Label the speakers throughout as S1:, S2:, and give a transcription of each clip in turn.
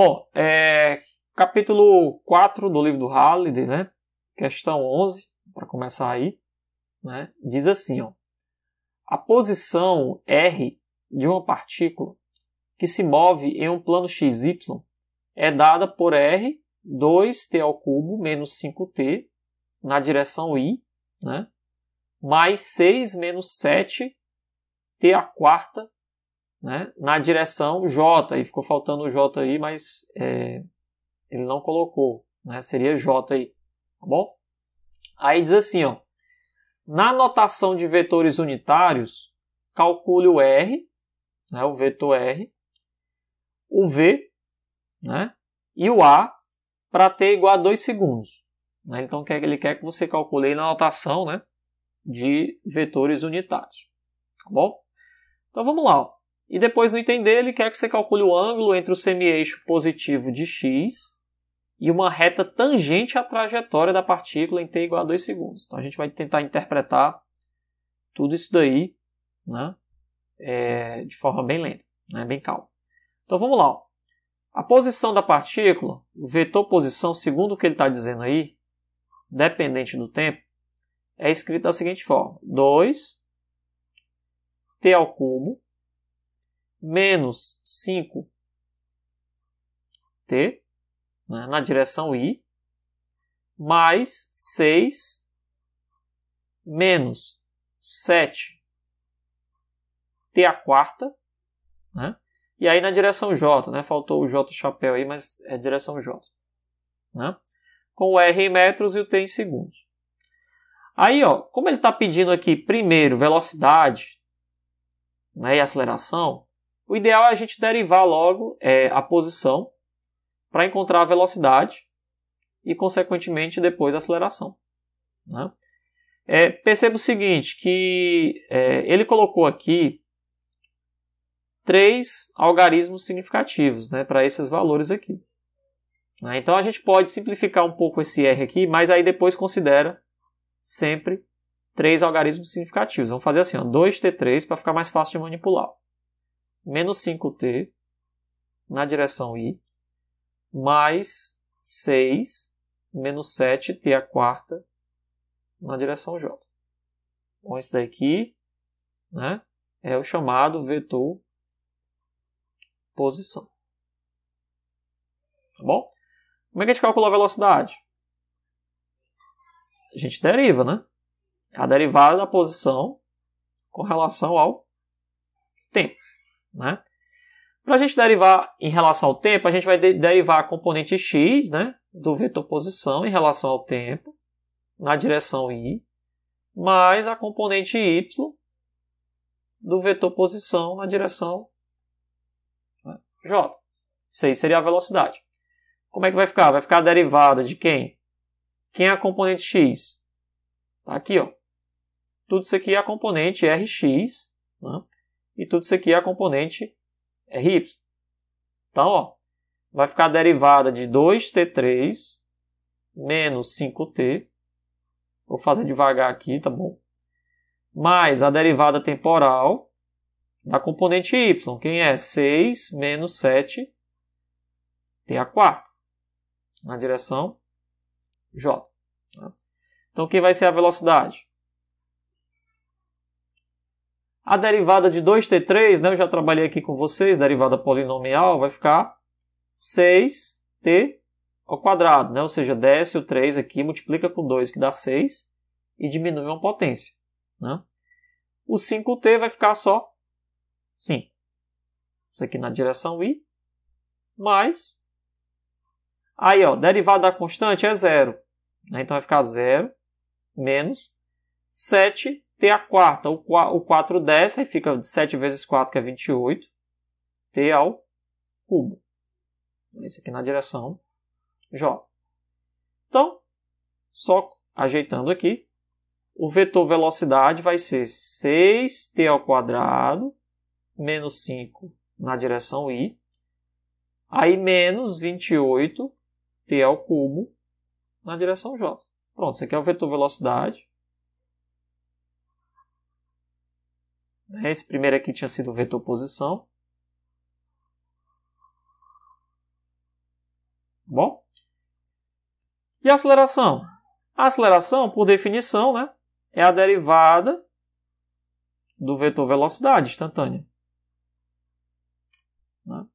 S1: Bom, é, capítulo 4 do livro do Halliday, né? Questão 11, para começar aí, né? Diz assim, ó. A posição R de uma partícula que se move em um plano xy é dada por R 2t ao cubo menos 5t na direção i, né? mais 6 menos 7 t a quarta né, na direção J, e ficou faltando o J aí, mas é, ele não colocou, né, seria J aí, tá bom? Aí diz assim, ó, na notação de vetores unitários, calcule o R, né, o vetor R, o V né, e o A para t igual a 2 segundos. Né? Então, é ele quer que você calcule na notação né, de vetores unitários. Tá bom? Então, vamos lá. Ó. E depois, no item ele quer que você calcule o ângulo entre o semi-eixo positivo de x e uma reta tangente à trajetória da partícula em t igual a 2 segundos. Então, a gente vai tentar interpretar tudo isso daí né, é, de forma bem lenta, né, bem calma. Então, vamos lá. A posição da partícula, o vetor posição, segundo o que ele está dizendo aí, dependente do tempo, é escrito da seguinte forma. 2 t ao cubo menos 5 t né, na direção i mais 6 menos 7 t a quarta, né? E aí na direção j, né? Faltou o j chapéu aí, mas é direção j, né? Com o r em metros e o t em segundos. Aí, ó, como ele está pedindo aqui primeiro velocidade né, e aceleração, o ideal é a gente derivar logo é, a posição para encontrar a velocidade e, consequentemente, depois a aceleração. Né? É, perceba o seguinte, que é, ele colocou aqui três algarismos significativos né, para esses valores aqui. Né? Então, a gente pode simplificar um pouco esse R aqui, mas aí depois considera sempre três algarismos significativos. Vamos fazer assim, 2T3 para ficar mais fácil de manipular menos 5t na direção i, mais 6 menos 7t a quarta na direção j. Então, esse daqui né, é o chamado vetor posição. Tá bom? Como é que a gente calcula a velocidade? A gente deriva, né? A derivada da posição com relação ao tempo né? Para a gente derivar em relação ao tempo, a gente vai de derivar a componente x né, do vetor posição em relação ao tempo, na direção i, mais a componente y do vetor posição na direção né, j. Isso aí seria a velocidade. Como é que vai ficar? Vai ficar a derivada de quem? Quem é a componente x? Tá aqui, ó. Tudo isso aqui é a componente rx. Né? e tudo isso aqui é a componente RY. É então, ó, vai ficar a derivada de 2t3 menos 5t. Vou fazer devagar aqui, tá bom? Mais a derivada temporal da componente y, quem é 6 menos 7 t a 4, na direção j. Tá? Então, o que vai ser a velocidade? A derivada de 2t3, né, eu já trabalhei aqui com vocês, derivada polinomial, vai ficar 6t ao quadrado, né? ou seja, desce o 3 aqui, multiplica com 2, que dá 6, e diminui uma potência. Né? O 5t vai ficar só 5. Isso aqui na direção i, mais... Aí, ó, derivada da constante é zero. Né? Então, vai ficar zero menos 7 ter a quarta, o 4 desce, aí fica 7 vezes 4, que é 28. T ao cubo. Esse aqui na direção J. Então, só ajeitando aqui, o vetor velocidade vai ser 6t ao quadrado menos 5 na direção i, aí menos 28t ao cubo na direção j. Pronto, esse aqui é o vetor velocidade. Né? Esse primeiro aqui tinha sido o vetor posição. Bom? E a aceleração? A aceleração, por definição, né, é a derivada do vetor velocidade instantânea. Né?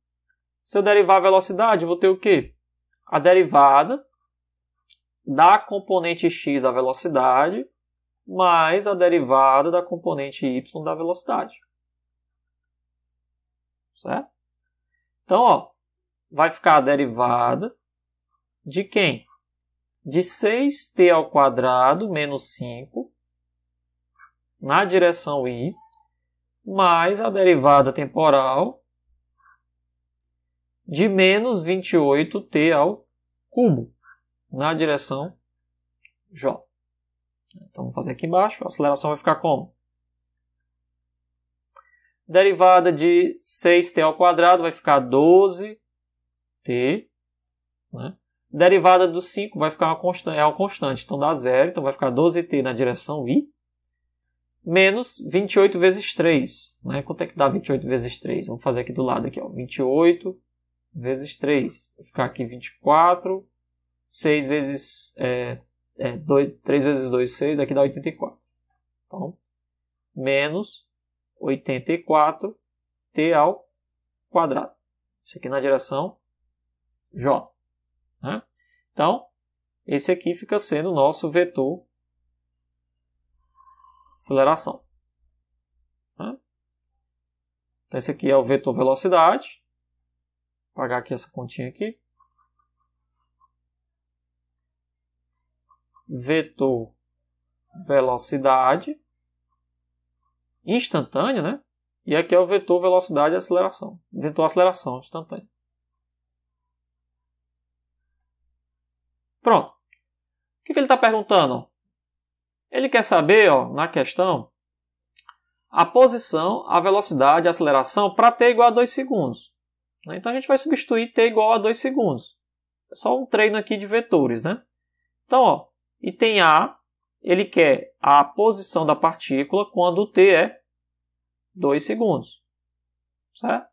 S1: Se eu derivar a velocidade, eu vou ter o quê? A derivada da componente x da velocidade mais a derivada da componente y da velocidade. Certo? Então, ó, vai ficar a derivada de quem? De 6t ao quadrado menos 5 na direção i mais a derivada temporal de menos 28t ao cubo na direção j. Então, vou fazer aqui embaixo. A aceleração vai ficar como? Derivada de 6t ao quadrado vai ficar 12t. Né? Derivada do 5 vai ficar uma constante, é uma constante, então dá zero. Então, vai ficar 12t na direção i. Menos 28 vezes 3. Né? Quanto é que dá 28 vezes 3? Vamos fazer aqui do lado. Aqui, ó, 28 vezes 3. Vai ficar aqui 24. 6 vezes... É, é, dois, 3 vezes 2, 6, aqui dá 84. Então, menos 84 t ao quadrado. Isso aqui na direção J. Né? Então, esse aqui fica sendo o nosso vetor aceleração. Né? Então, esse aqui é o vetor velocidade. Vou apagar aqui essa continha aqui. vetor velocidade instantâneo, né? E aqui é o vetor velocidade e aceleração. Vetor aceleração instantânea. Pronto. O que, que ele está perguntando? Ele quer saber, ó, na questão, a posição, a velocidade, a aceleração para t igual a 2 segundos. Né? Então a gente vai substituir t igual a 2 segundos. É só um treino aqui de vetores, né? Então, ó, e tem A, ele quer a posição da partícula quando o T é 2 segundos. Certo?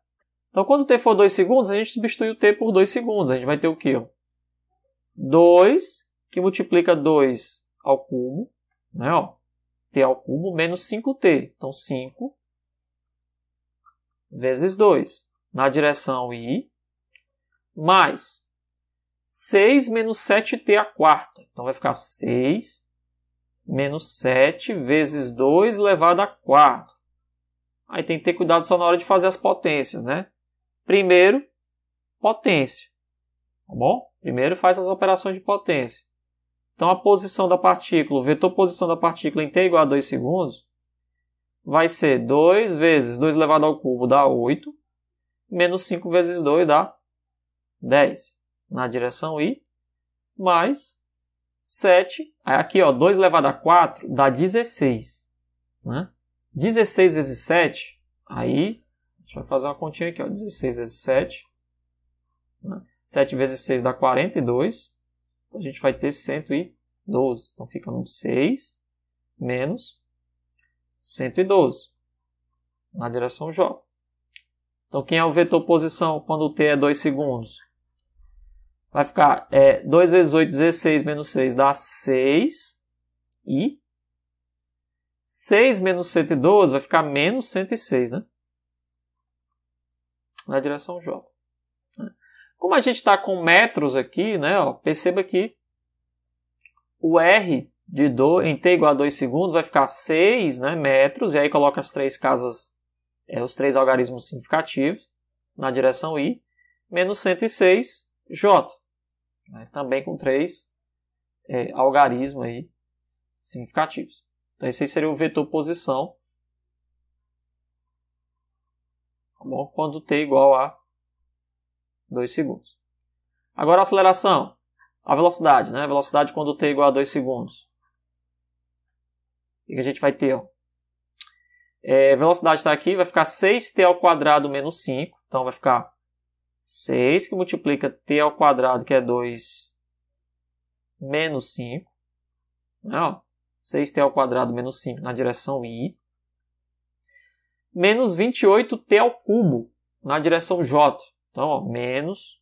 S1: Então, quando o T for 2 segundos, a gente substitui o T por 2 segundos. A gente vai ter o quê? 2, que multiplica 2 ao cubo, né? Ó, T ao cubo menos 5T. Então, 5 vezes 2 na direção I, mais 6 menos 7t a quarta. Então vai ficar 6 menos 7 vezes 2 elevado a 4. Aí tem que ter cuidado só na hora de fazer as potências, né? Primeiro, potência. Tá bom? Primeiro faz as operações de potência. Então a posição da partícula, o vetor posição da partícula em t igual a 2 segundos, vai ser 2 vezes 2 elevado ao cubo dá 8, menos 5 vezes 2 dá 10 na direção I, mais 7, aqui ó, 2 elevado a 4 dá 16. Né? 16 vezes 7, aí, a gente vai fazer uma continha aqui, ó, 16 vezes 7. Né? 7 vezes 6 dá 42. Então a gente vai ter 112. Então fica 6 menos 112 na direção J. Então quem é o vetor posição quando o t é 2 segundos? Vai ficar é, 2 vezes 8, 16 menos 6 dá 6. E 6 menos 112 vai ficar menos 106, né? Na direção J. Né? Como a gente está com metros aqui, né? Ó, perceba que o R de 2, em t igual a 2 segundos vai ficar 6 né, metros. E aí coloca as três casas, é, os três algarismos significativos na direção I. Menos 106 J né, também tá com três é, algarismos aí significativos. Então, esse aí seria o vetor posição. Tá bom? Quando t igual a 2 segundos. Agora a aceleração. A velocidade, né? A velocidade quando t igual a 2 segundos. O que a gente vai ter? Ó? É, velocidade está aqui, vai ficar 6t ao quadrado menos 5. Então vai ficar 6, que multiplica t ao quadrado, que é 2, menos 5. Não, 6t ao quadrado menos 5 na direção i. Menos 28t ao cubo na direção j. Então, ó, menos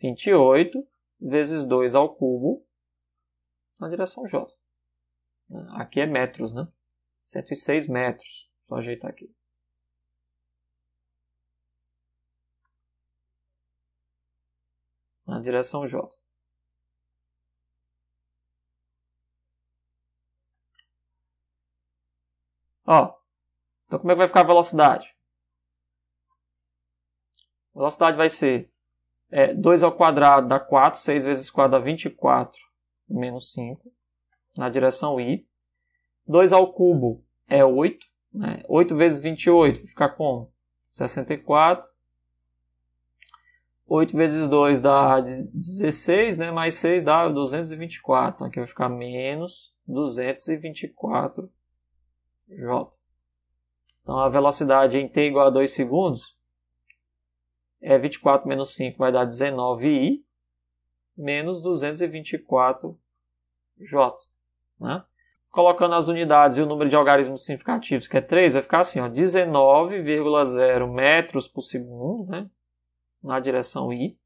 S1: 28 vezes 2 ao cubo na direção j. Aqui é metros, né? 106 metros. Só ajeitar aqui. na direção J. Ó, então como é que vai ficar a velocidade? A velocidade vai ser é, 2 ao quadrado dá 4, 6 vezes 4 dá 24,
S2: menos 5,
S1: na direção I. 2 ao cubo é 8, né? 8 vezes 28 vai ficar como? 64. 8 vezes 2 dá 16, né? Mais 6 dá 224. Então aqui vai ficar menos 224 J. Então a velocidade em T igual a 2 segundos é 24 menos 5 vai dar 19i menos 224 J. Né? Colocando as unidades e o número de algarismos significativos, que é 3, vai ficar assim, 19,0 metros por segundo, né? na direção I,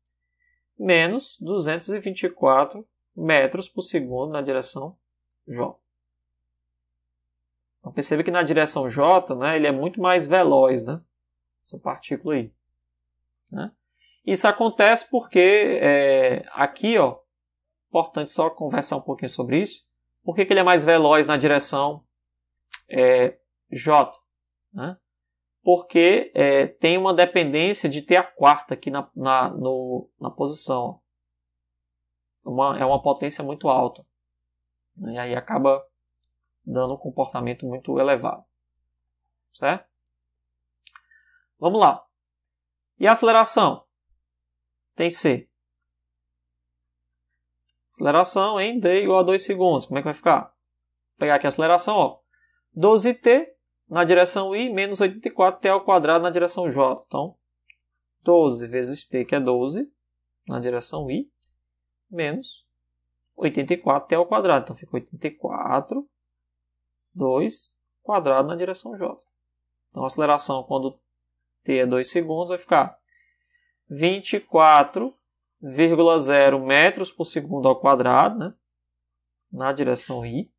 S1: menos 224 metros por segundo na direção J. Então, perceba que na direção J, né, ele é muito mais veloz, né? Essa partícula aí. Né? Isso acontece porque é, aqui, ó, importante só conversar um pouquinho sobre isso. Por que, que ele é mais veloz na direção é, J? Né? porque é, tem uma dependência de ter a quarta aqui na, na, no, na posição. Uma, é uma potência muito alta. Né, e aí acaba dando um comportamento muito elevado. Certo? Vamos lá. E a aceleração? Tem C. Aceleração em D igual a 2 segundos. Como é que vai ficar? Vou pegar aqui a aceleração, ó. 12t na direção i menos 84t ao quadrado na direção j. Então, 12 vezes t, que é 12, na direção i, menos 84t ao quadrado. Então, fica 84, 2, quadrado na direção j. Então, a aceleração, quando t é 2 segundos, vai ficar 24,0 metros por segundo ao quadrado, né? na direção i,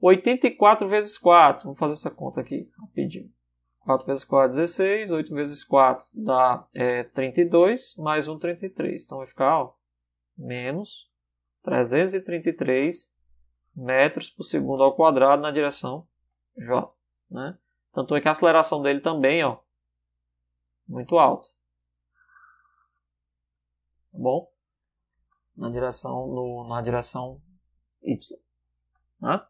S1: 84 vezes 4, vamos fazer essa conta aqui rapidinho. 4 vezes 4 é 16, 8 vezes 4 dá é, 32, mais 1, 33. Então vai ficar ó, menos 333 metros por segundo ao quadrado na direção J. Né? Tanto é que a aceleração dele também ó, muito alta. Tá bom? Na direção, no, na direção Y. Né?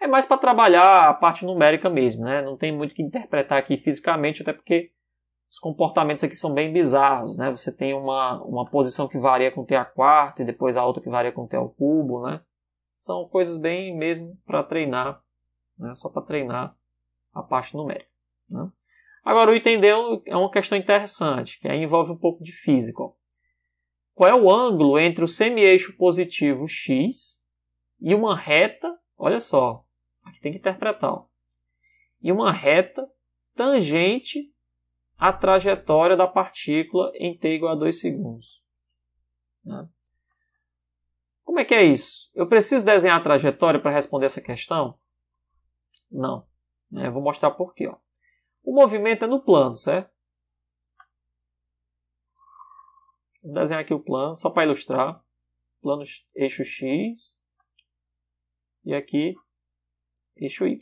S1: é mais para trabalhar a parte numérica mesmo, né? Não tem muito que interpretar aqui fisicamente, até porque os comportamentos aqui são bem bizarros, né? Você tem uma, uma posição que varia com T a quarto e depois a outra que varia com T ao cubo, né? São coisas bem mesmo para treinar, né? Só para treinar a parte numérica, né? Agora, o entendeu é, é uma questão interessante, que aí é, envolve um pouco de física. Qual é o ângulo entre o semi-eixo positivo x e uma reta, olha só, Aqui tem que interpretar. Ó. E uma reta tangente à trajetória da partícula em t igual a 2 segundos. Né? Como é que é isso? Eu preciso desenhar a trajetória para responder essa questão? Não. Né? vou mostrar por quê. Ó. O movimento é no plano, certo? Vou desenhar aqui o plano, só para ilustrar. Plano eixo X. E aqui eixo Y.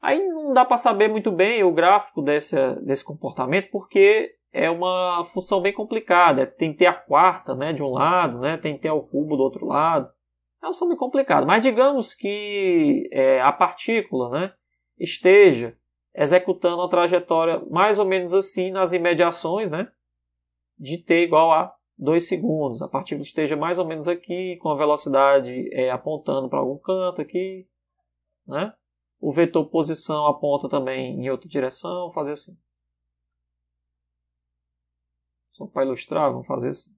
S1: Aí não dá para saber muito bem o gráfico desse, desse comportamento, porque é uma função bem complicada. É, tem que ter a quarta né, de um lado, né, tem que ter o cubo do outro lado. É uma função bem complicada. Mas digamos que é, a partícula né, esteja executando a trajetória mais ou menos assim nas imediações né, de t igual a 2 segundos. A partícula esteja mais ou menos aqui, com a velocidade é, apontando para algum canto aqui, né? O vetor posição aponta também em outra direção, fazer assim. Só para ilustrar, vamos fazer assim.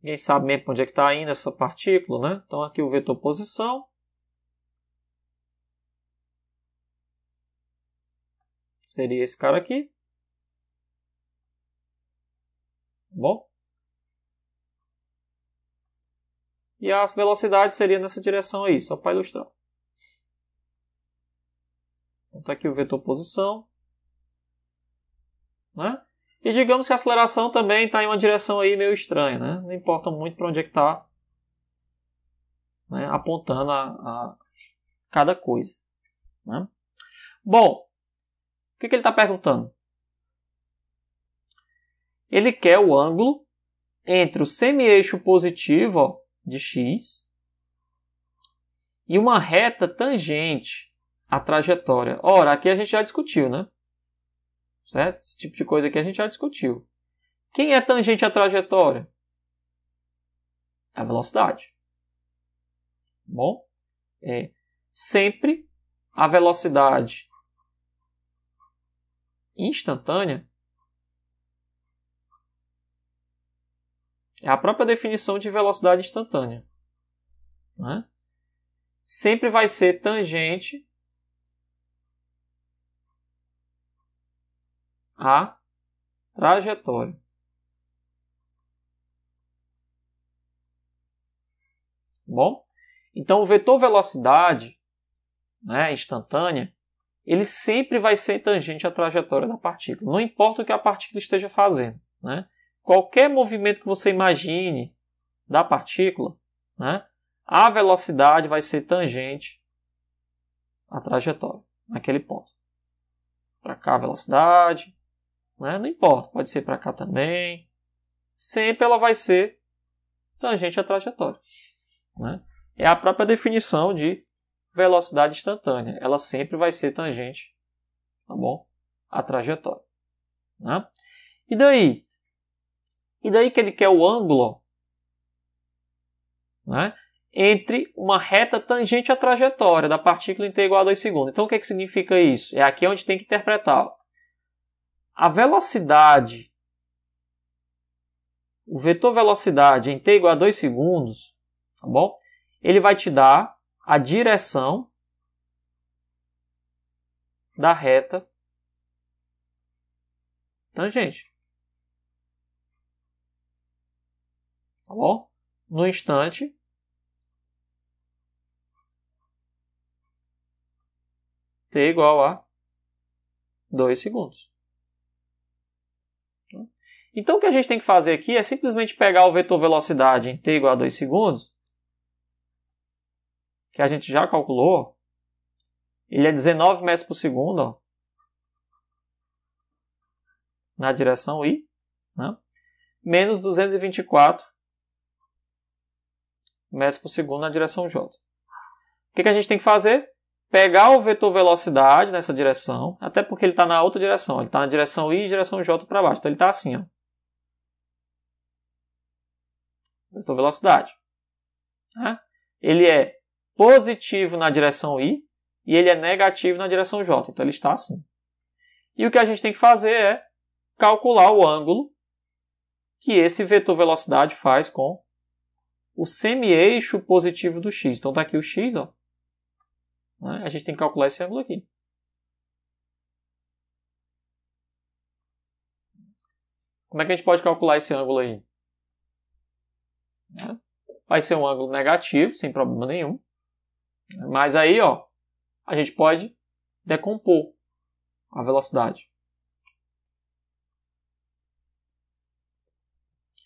S1: Ninguém sabe mesmo onde é que está indo essa partícula, né? Então aqui o vetor posição. Seria esse cara aqui. Tá bom? E a velocidade seria nessa direção aí, só para ilustrar. Então tá aqui o vetor posição. Né? E digamos que a aceleração também está em uma direção aí meio estranha, né? Não importa muito para onde é que está né? apontando a, a, cada coisa. Né? Bom, o que, que ele está perguntando? Ele quer o ângulo entre o semi-eixo positivo ó, de x e uma reta tangente à trajetória. Ora, aqui a gente já discutiu, né? Certo? Esse tipo de coisa aqui a gente já discutiu. Quem é tangente à trajetória? A velocidade. Bom, é sempre a velocidade instantânea É a própria definição de velocidade instantânea. Né? Sempre vai ser tangente à trajetória. Bom, então o vetor velocidade né, instantânea ele sempre vai ser tangente à trajetória da partícula, não importa o que a partícula esteja fazendo. Né? qualquer movimento que você imagine da partícula, né, a velocidade vai ser tangente à trajetória, naquele ponto. Para cá a velocidade, né, não importa, pode ser para cá também. Sempre ela vai ser tangente à trajetória. Né? É a própria definição de velocidade instantânea. Ela sempre vai ser tangente, tá bom? à trajetória. Né? E daí? E daí que ele quer o ângulo né, entre uma reta tangente à trajetória da partícula em t igual a 2 segundos. Então o que, é que significa isso? É aqui onde tem que interpretar. A velocidade, o vetor velocidade em t igual a 2 segundos, tá bom? Ele vai te dar a direção da reta tangente.
S2: tá bom? No instante.
S1: T igual a 2 segundos. Então o que a gente tem que fazer aqui é simplesmente pegar o vetor velocidade em t igual a 2 segundos, que a gente já calculou, ele é 19 metros por segundo, ó, na direção i, né? menos 224 metros por segundo na direção J. O que, que a gente tem que fazer? Pegar o vetor velocidade nessa direção, até porque ele está na outra direção, ele está na direção I e direção J para baixo, então ele está assim. Ó. Vetor velocidade. Né? Ele é positivo na direção I e ele é negativo na direção J, então ele está assim. E o que a gente tem que fazer é calcular o ângulo que esse vetor velocidade faz com o semi-eixo positivo do x. Então está aqui o x, ó. Né? A gente tem que calcular esse ângulo aqui. Como é que a gente pode calcular esse ângulo aí? Né? Vai ser um ângulo negativo, sem problema nenhum. Mas aí, ó, a gente pode decompor a velocidade.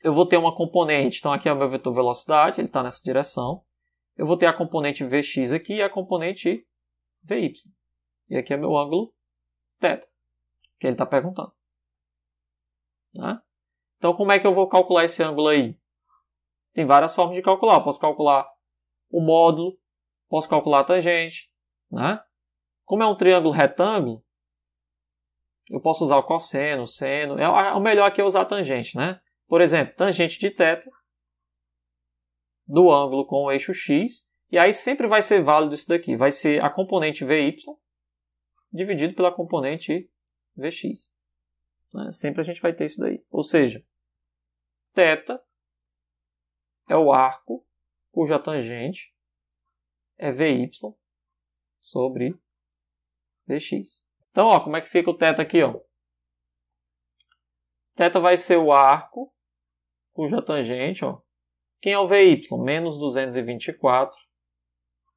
S1: eu vou ter uma componente, então aqui é o meu vetor velocidade, ele está nessa direção. Eu vou ter a componente Vx aqui e a componente Vy. E aqui é meu ângulo θ, que ele está perguntando. Né? Então, como é que eu vou calcular esse ângulo aí? Tem várias formas de calcular. Eu posso calcular o módulo, posso calcular a tangente. Né? Como é um triângulo retângulo, eu posso usar o cosseno, o seno. É, o é melhor aqui é usar a tangente, né? Por exemplo, tangente de θ do ângulo com o eixo x, e aí sempre vai ser válido isso daqui, vai ser a componente VY dividido pela componente VX. Né? Sempre a gente vai ter isso daí. Ou seja, θ é o arco cuja tangente é VY sobre VX. Então, ó, como é que fica o θ aqui? Ó? Teta vai ser o arco cuja tangente, ó, quem é o VY? Menos 224.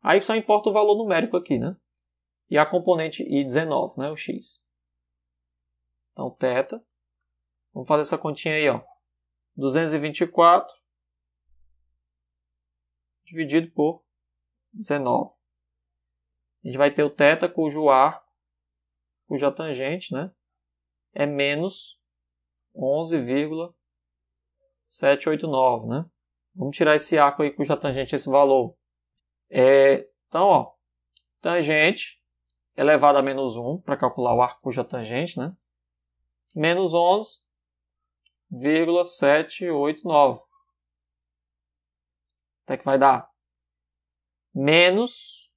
S1: Aí só importa o valor numérico aqui, né? E a componente I19, né? O X. Então, θ. Vamos fazer essa continha aí, ó. 224 dividido por 19. A gente vai ter o θ cujo ar, cuja tangente, né? É menos 11,5. 789, né? Vamos tirar esse arco aí cuja tangente é esse valor. É, então, ó, tangente elevado a menos 1, para calcular o arco cuja tangente, né? Menos 11,789. Até que vai dar menos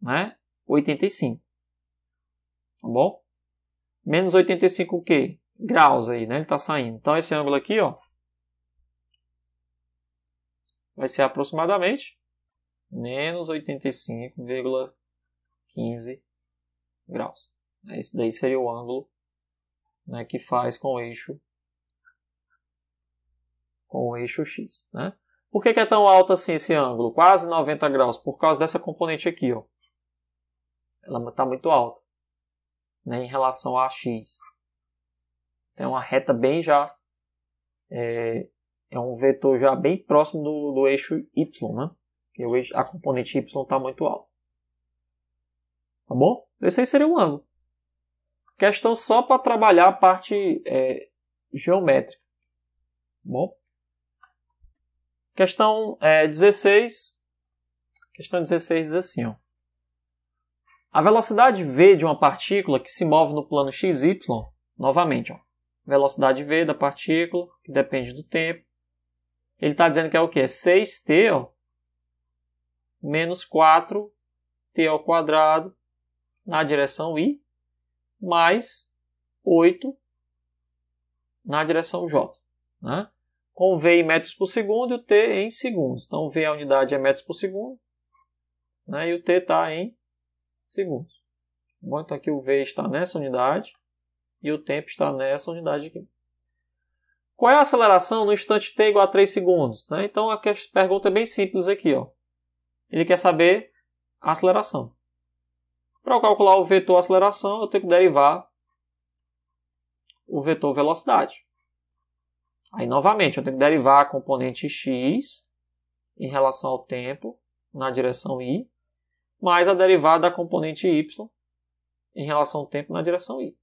S1: né, 85. Tá bom? Menos 85 o quê? Graus aí, né? Ele está saindo. Então, esse ângulo aqui, ó, vai ser aproximadamente menos 85,15 graus. Esse daí seria o ângulo né, que faz com o eixo com o eixo x. Né? Por que, que, é tão alto assim esse ângulo? Quase 90 graus, por causa dessa componente aqui. Ó. Ela está muito alta né, em relação a x. É uma reta bem já é, é um vetor já bem próximo do, do eixo Y, né? E o eixo, a componente Y está muito alta. Tá bom? Esse aí seria um ângulo. Questão só para trabalhar a parte é, geométrica. Tá bom? Questão é, 16. Questão 16 diz assim, ó. A velocidade v de uma partícula que se move no plano xy, novamente, ó, velocidade v da partícula, que depende do tempo, ele está dizendo que é o quê? É 6t ó, menos 4t ao quadrado na direção i mais 8 na direção j. Né? Com v em metros por segundo e o t em segundos. Então, o v a unidade é metros por segundo né? e o t está em segundos. Bom, então aqui o v está nessa unidade e o tempo está nessa unidade aqui. Qual é a aceleração no instante t igual a 3 segundos? Né? Então a pergunta é bem simples aqui. Ó. Ele quer saber a aceleração. Para eu calcular o vetor aceleração, eu tenho que derivar o vetor velocidade. Aí, novamente, eu tenho que derivar a componente x em relação ao tempo na direção i, mais a derivada da componente y em relação ao tempo na direção i.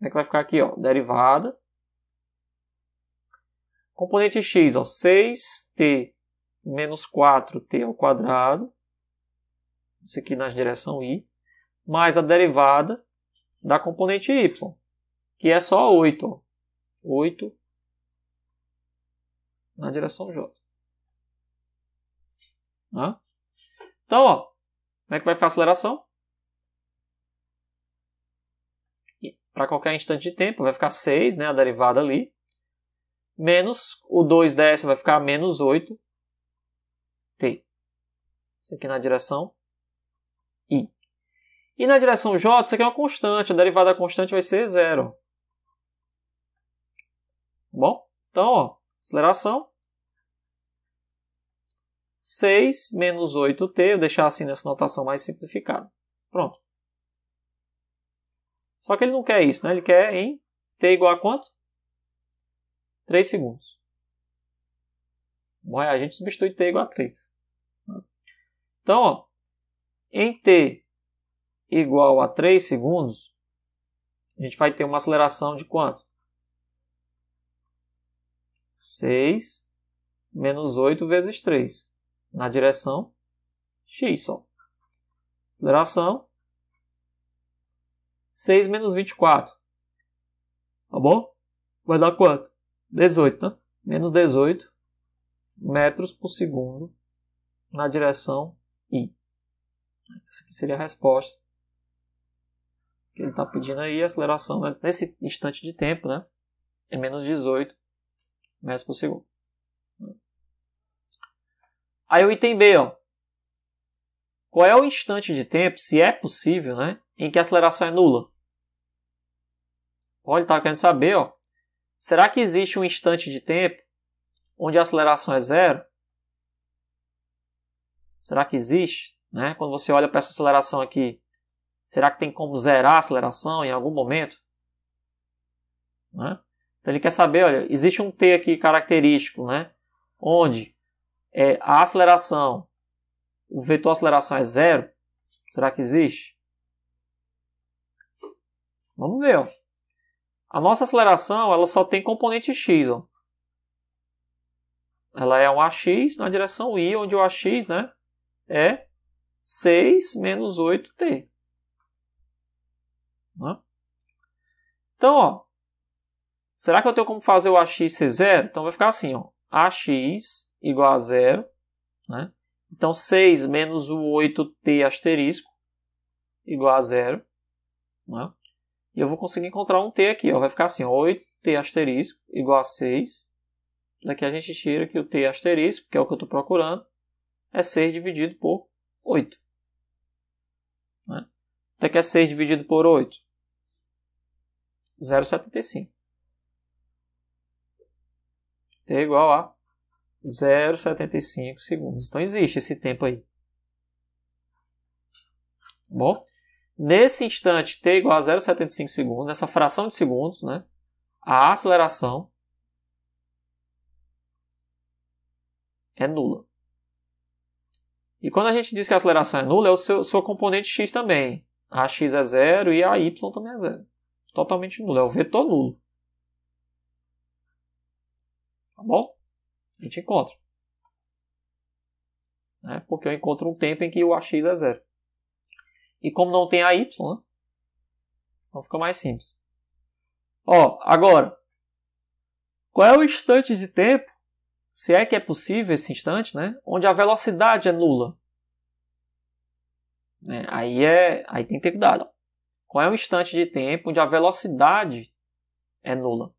S1: É que vai ficar aqui, ó, derivada Componente x, ó, 6t menos 4t ao quadrado, isso aqui na direção i, mais a derivada da componente y, que é só 8, ó, 8 na direção j. Né? Então, ó, como é que vai ficar a aceleração? Para qualquer instante de tempo, vai ficar 6, né, a derivada ali, menos o 2 dessa vai ficar menos 8. T. Isso aqui na direção I. E na direção J, isso aqui é uma constante. A derivada constante vai ser zero. Bom, então, ó, aceleração. 6 menos 8t, eu deixar assim nessa notação mais simplificada. Pronto. Só que ele não quer isso, né? Ele quer em t igual a quanto? 3 segundos. Bom, a gente substitui T igual a 3. Então, ó, em T igual a 3 segundos, a gente vai ter uma aceleração de quanto? 6 menos 8 vezes 3, na direção x só. Aceleração 6 menos 24. Tá bom? Vai dar quanto? 18, né? Menos 18 metros por segundo na direção I. Essa então, aqui seria a resposta. Ele está pedindo aí a aceleração né? nesse instante de tempo, né? É menos 18 metros por segundo. Aí o item B, ó. Qual é o instante de tempo, se é possível, né? Em que a aceleração é nula? Olha, ele querendo saber, ó. Será que existe um instante de tempo onde a aceleração é zero? Será que existe? Né? Quando você olha para essa aceleração aqui, será que tem como zerar a aceleração em algum momento? Né? Então ele quer saber, olha, existe um T aqui característico, né? onde é, a aceleração, o vetor aceleração é zero. Será que existe? Vamos ver. Ó. A nossa aceleração ela só tem componente x. Ó. Ela é um ax na direção i, onde o ax né, é 6 menos 8t. Né? Então, ó, será que eu tenho como fazer o ax ser zero? Então vai ficar assim, ó, ax igual a zero. Né? Então 6 menos o 8t asterisco igual a zero. Né? E eu vou conseguir encontrar um t aqui, ó. Vai ficar assim, 8t asterisco igual a 6. Daqui a gente tira que o t asterisco, que é o que eu estou procurando, é 6 dividido por 8. Né? Então, Até que é 6 dividido por 8? 0,75. T é igual a 0,75 segundos. Então existe esse tempo aí. Tá bom, Nesse instante, t igual a 0,75 segundos, nessa fração de segundos, né? a aceleração é nula. E quando a gente diz que a aceleração é nula, é o seu, sua componente x também. A x é zero e a y também é zero. Totalmente nulo. É o vetor nulo. Tá bom? A gente encontra. Né? Porque eu encontro um tempo em que o ax é zero. E como não tem a y, né? então fica mais simples. Ó, agora, qual é o instante de tempo, se é que é possível esse instante, né? Onde a velocidade é nula. Né? Aí, é, aí tem que ter cuidado. Qual é o instante de tempo onde a velocidade é nula?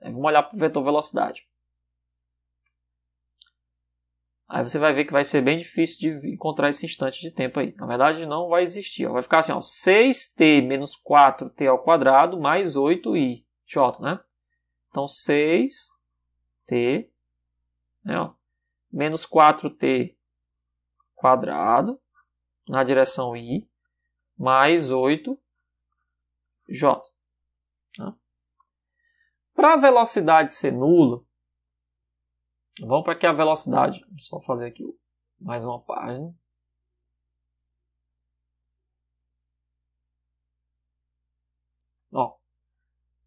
S1: É, vamos olhar para o vetor velocidade. Aí você vai ver que vai ser bem difícil de encontrar esse instante de tempo aí. Na verdade, não vai existir. Vai ficar assim, ó, 6t menos 4t ao quadrado mais 8i. J, né? Então, 6t né, ó, menos 4t quadrado na direção i mais 8j. Né? Tá? Para a velocidade ser nula, Vamos para aqui a velocidade. Vou só fazer aqui mais uma página. Ó,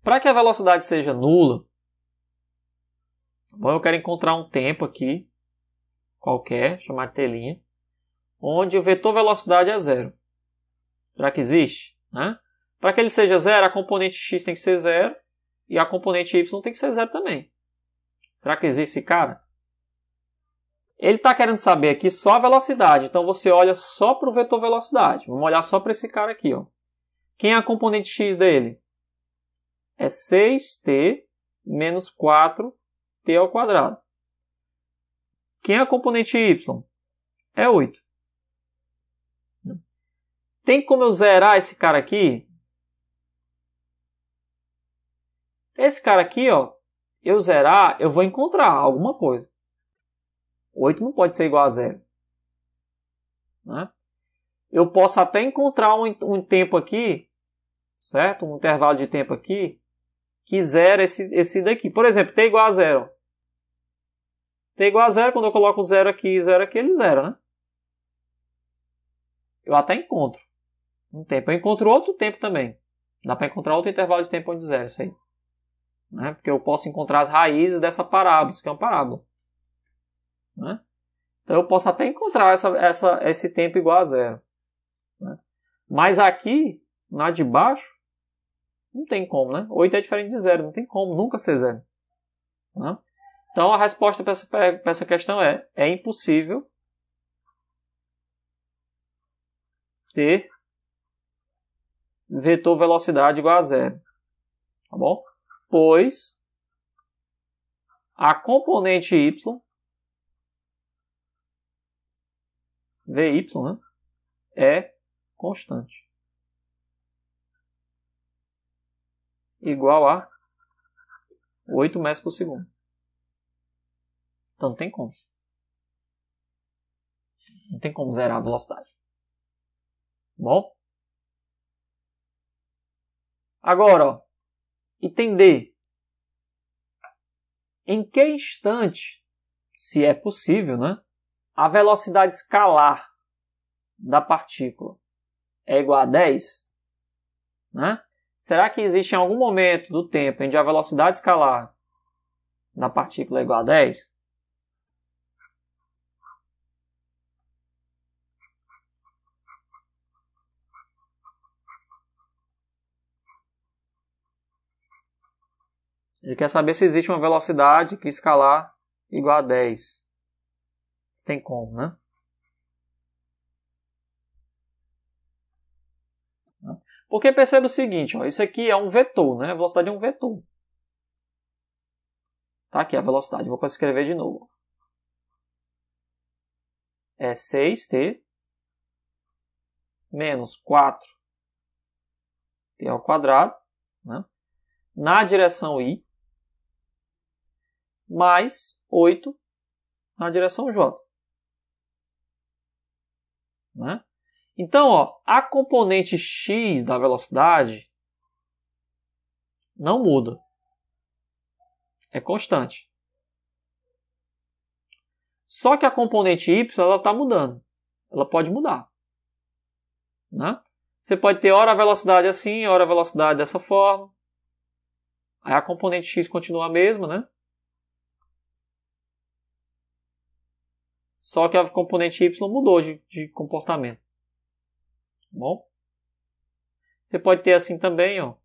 S1: para que a velocidade seja nula, bom, eu quero encontrar um tempo aqui, qualquer, chamar de telinha, onde o vetor velocidade é zero. Será que existe? Né? Para que ele seja zero, a componente x tem que ser zero e a componente y tem que ser zero também. Será que existe esse cara? Ele está querendo saber aqui só a velocidade, então você olha só para o vetor velocidade. Vamos olhar só para esse cara aqui. Ó. Quem é a componente x dele? É 6t menos 4t ao quadrado. Quem é a componente y? É 8. Tem como eu zerar esse cara aqui? Esse cara aqui, ó, eu zerar, eu vou encontrar alguma coisa. 8 não pode ser igual a zero. Né? Eu posso até encontrar um, um tempo aqui, certo? Um intervalo de tempo aqui, que zero esse, esse daqui. Por exemplo, t igual a zero. t igual a zero, quando eu coloco zero aqui e zero aqui, ele zero, né? Eu até encontro um tempo. Eu encontro outro tempo também. Dá para encontrar outro intervalo de tempo onde zero, isso aí. Né? Porque eu posso encontrar as raízes dessa parábola, isso que é uma parábola. Né? Então eu posso até encontrar essa, essa, esse tempo igual a zero. Né? Mas aqui, na de baixo, não tem como, né? 8 é diferente de zero, não tem como nunca ser zero. Né? Então a resposta para essa, essa questão é: é impossível ter vetor velocidade igual a zero. Tá bom? pois a componente y, vy, né, é constante. Igual a 8 metros por segundo. Então não tem como. Não tem como zerar a velocidade. Bom? Agora, ó, entender em que instante, se é possível, né, a velocidade escalar da partícula é igual a 10? Né? Será que existe em algum momento do tempo em que a velocidade escalar da partícula é igual a 10? Ele quer saber se existe uma velocidade que escalar igual a 10. Isso tem como, né? Porque perceba o seguinte, ó, isso aqui é um vetor, né? A velocidade é um vetor. Tá aqui a velocidade, vou escrever de novo. É 6t menos 4t ao quadrado, né? na direção i, mais 8 na direção J. Né? Então, ó, a componente x da velocidade não muda. É constante. Só que a componente y está mudando. Ela pode mudar. Né? Você pode ter hora a velocidade assim, hora a velocidade dessa forma. Aí a componente x continua a mesma, né? só que a componente Y mudou de, de comportamento. Tá bom? Você pode ter assim também, ó,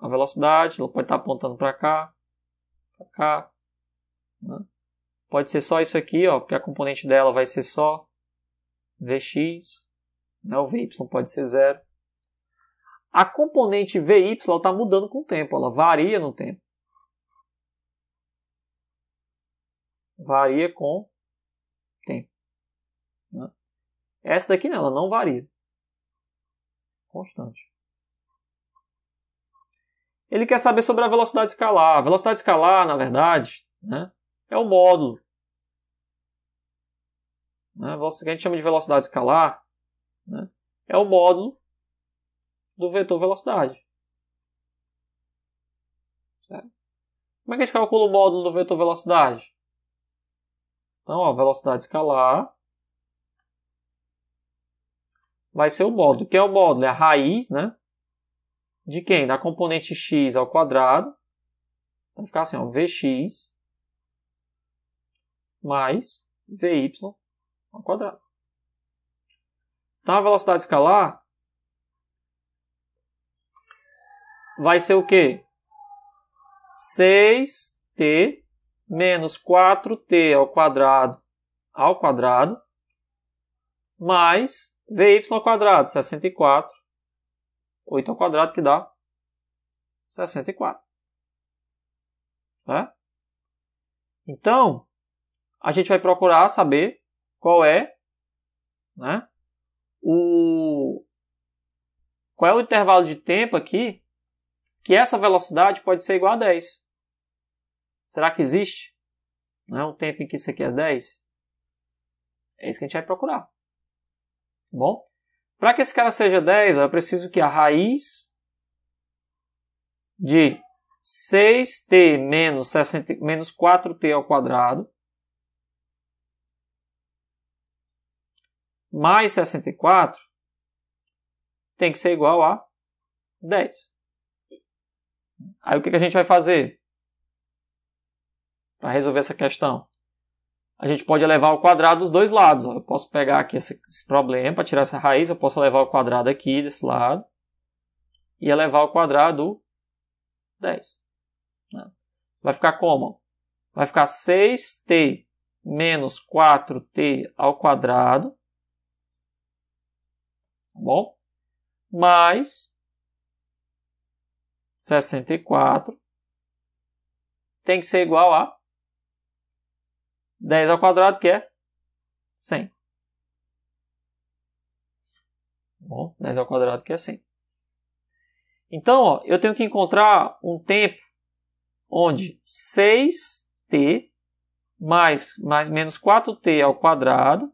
S1: a velocidade, ela pode estar tá apontando para cá, para cá. Né? Pode ser só isso aqui, ó, porque a componente dela vai ser só Vx, né? o Vy pode ser zero. A componente Vy está mudando com o tempo, ela varia no tempo. Varia com né? Essa daqui não, ela não varia. Constante. Ele quer saber sobre a velocidade escalar. A velocidade escalar, na verdade, né, é o módulo. Né, que a gente chama de velocidade escalar né, é o módulo do vetor velocidade. Certo? Como é que a gente calcula o módulo do vetor velocidade? Então, a velocidade escalar vai ser o módulo. O que é o módulo? É a raiz, né? De quem? Da componente x ao quadrado. Vai ficar assim, ó, vx mais vy ao quadrado. Então, a velocidade escalar vai ser o quê? 6t menos 4t ao quadrado ao quadrado mais VY quadrado, 64. 8 ao quadrado que dá 64. Né? Então, a gente vai procurar saber qual é, né, o, qual é o intervalo de tempo aqui que essa velocidade pode ser igual a 10. Será que existe né, um tempo em que isso aqui é 10? É isso que a gente vai procurar bom? Para que esse cara seja 10, eu preciso que a raiz de 6t menos, 60, menos 4t ao quadrado mais 64 tem que ser igual a 10. Aí o que, que a gente vai fazer para resolver essa questão? a gente pode elevar ao quadrado dos dois lados. Eu posso pegar aqui esse, esse problema para tirar essa raiz, eu posso elevar ao quadrado aqui desse lado e elevar ao quadrado 10. Né? Vai ficar como? Vai ficar 6t menos 4t ao quadrado, tá bom? Mais 64 tem que ser igual a 10 ao quadrado, que é 100. Bom, 10 ao quadrado, que é 100. Então, ó, eu tenho que encontrar um tempo onde 6t mais, mais menos 4t ao quadrado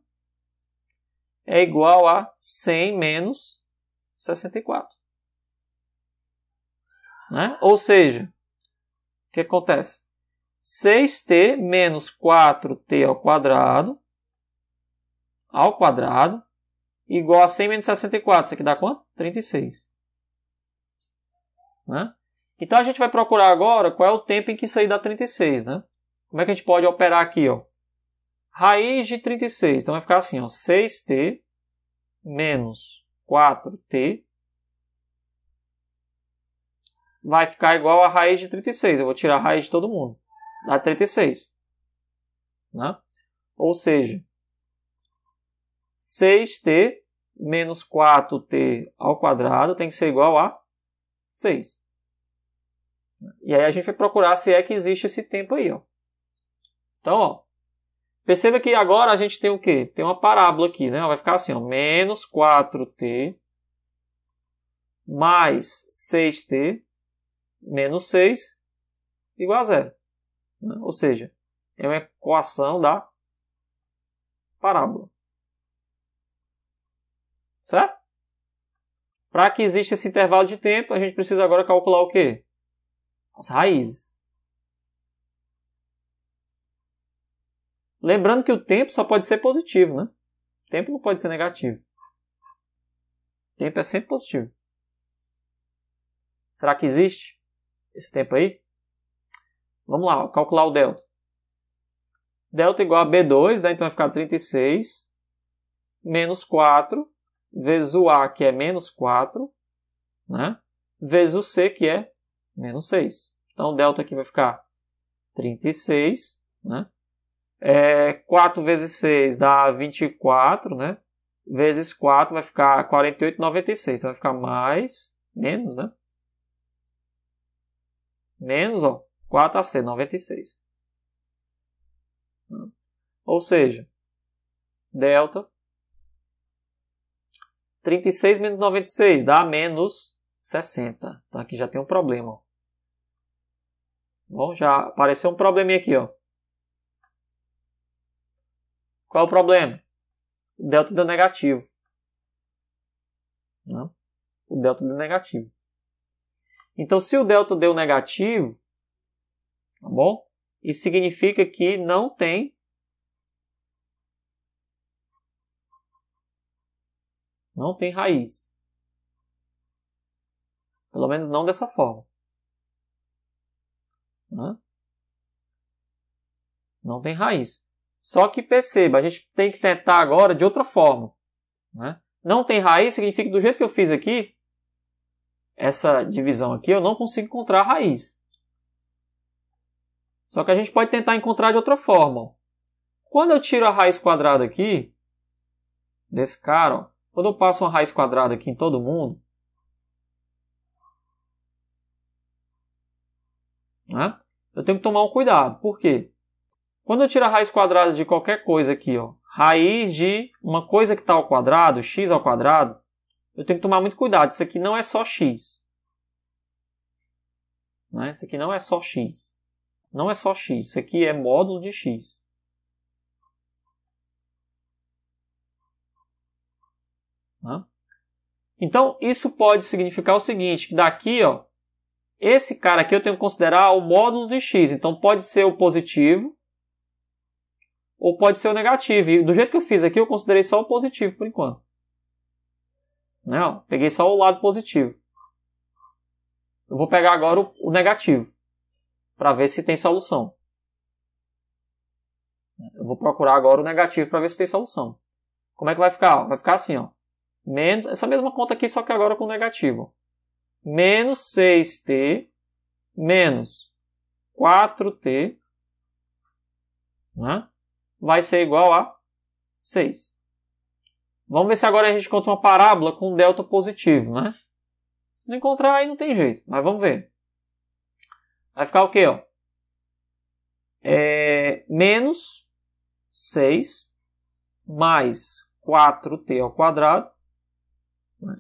S1: é igual a 100 menos 64. Né? Ou seja, o que acontece? 6t menos 4t ao quadrado ao quadrado igual a 100 menos 64. Isso aqui dá quanto? 36. Né? Então a gente vai procurar agora qual é o tempo em que isso aí dá 36. Né? Como é que a gente pode operar aqui? Ó? Raiz de 36. Então vai ficar assim: ó, 6t menos 4t vai ficar igual a raiz de 36. Eu vou tirar a raiz de todo mundo dá 36. Né? Ou seja, 6t menos 4t ao quadrado tem que ser igual a 6. E aí a gente vai procurar se é que existe esse tempo aí. Ó. Então, ó, perceba que agora a gente tem o quê? Tem uma parábola aqui, né? Vai ficar assim, ó, menos 4t mais 6t menos 6 igual a zero. Né? Ou seja, é uma equação da parábola. Certo? Para que exista esse intervalo de tempo, a gente precisa agora calcular o quê? As raízes. Lembrando que o tempo só pode ser positivo, né? O tempo não pode ser negativo. O tempo é sempre positivo. Será que existe esse tempo aí? Vamos lá, calcular o delta. Delta igual a B2, né? então vai ficar 36 menos 4 vezes o A, que é menos 4, né? vezes o C, que é menos 6. Então, o delta aqui vai ficar 36, né? É, 4 vezes 6 dá 24, né? Vezes 4 vai ficar 48,96. Então, vai ficar mais, menos, né? Menos, ó. 4 a C, 96. Ou seja, delta 36 menos 96 dá menos 60. Então aqui já tem um problema. Bom, já apareceu um probleminha aqui, ó. Qual é o problema? O delta deu negativo. Não? O delta deu negativo. Então, se o delta deu negativo, tá bom? Isso significa que não tem não tem raiz. Pelo menos não dessa forma. Não tem raiz. Só que perceba, a gente tem que tentar agora de outra forma. Né? Não tem raiz significa que do jeito que eu fiz aqui, essa divisão aqui, eu não consigo encontrar a raiz. Só que a gente pode tentar encontrar de outra forma. Quando eu tiro a raiz quadrada aqui, desse cara, ó, quando eu passo uma raiz quadrada aqui em todo mundo, né, eu tenho que tomar um cuidado. Por quê? Quando eu tiro a raiz quadrada de qualquer coisa aqui, ó, raiz de uma coisa que está ao quadrado, x ao quadrado, eu tenho que tomar muito cuidado. Isso aqui não é só x. Né? Isso aqui não é só x. Não é só x, isso aqui é módulo de x. Né? Então, isso pode significar o seguinte, que daqui, ó, esse cara aqui eu tenho que considerar o módulo de x. Então, pode ser o positivo ou pode ser o negativo. E do jeito que eu fiz aqui, eu considerei só o positivo por enquanto. Né, peguei só o lado positivo. Eu vou pegar agora o, o negativo para ver se tem solução. Eu vou procurar agora o negativo para ver se tem solução. Como é que vai ficar? Vai ficar assim, ó. Menos, essa mesma conta aqui, só que agora com negativo. Menos 6t menos 4t né, vai ser igual a 6. Vamos ver se agora a gente encontra uma parábola com delta positivo, né? Se não encontrar, aí não tem jeito, mas vamos ver. Vai ficar o quê? Ó? É, menos 6 mais 4t ao quadrado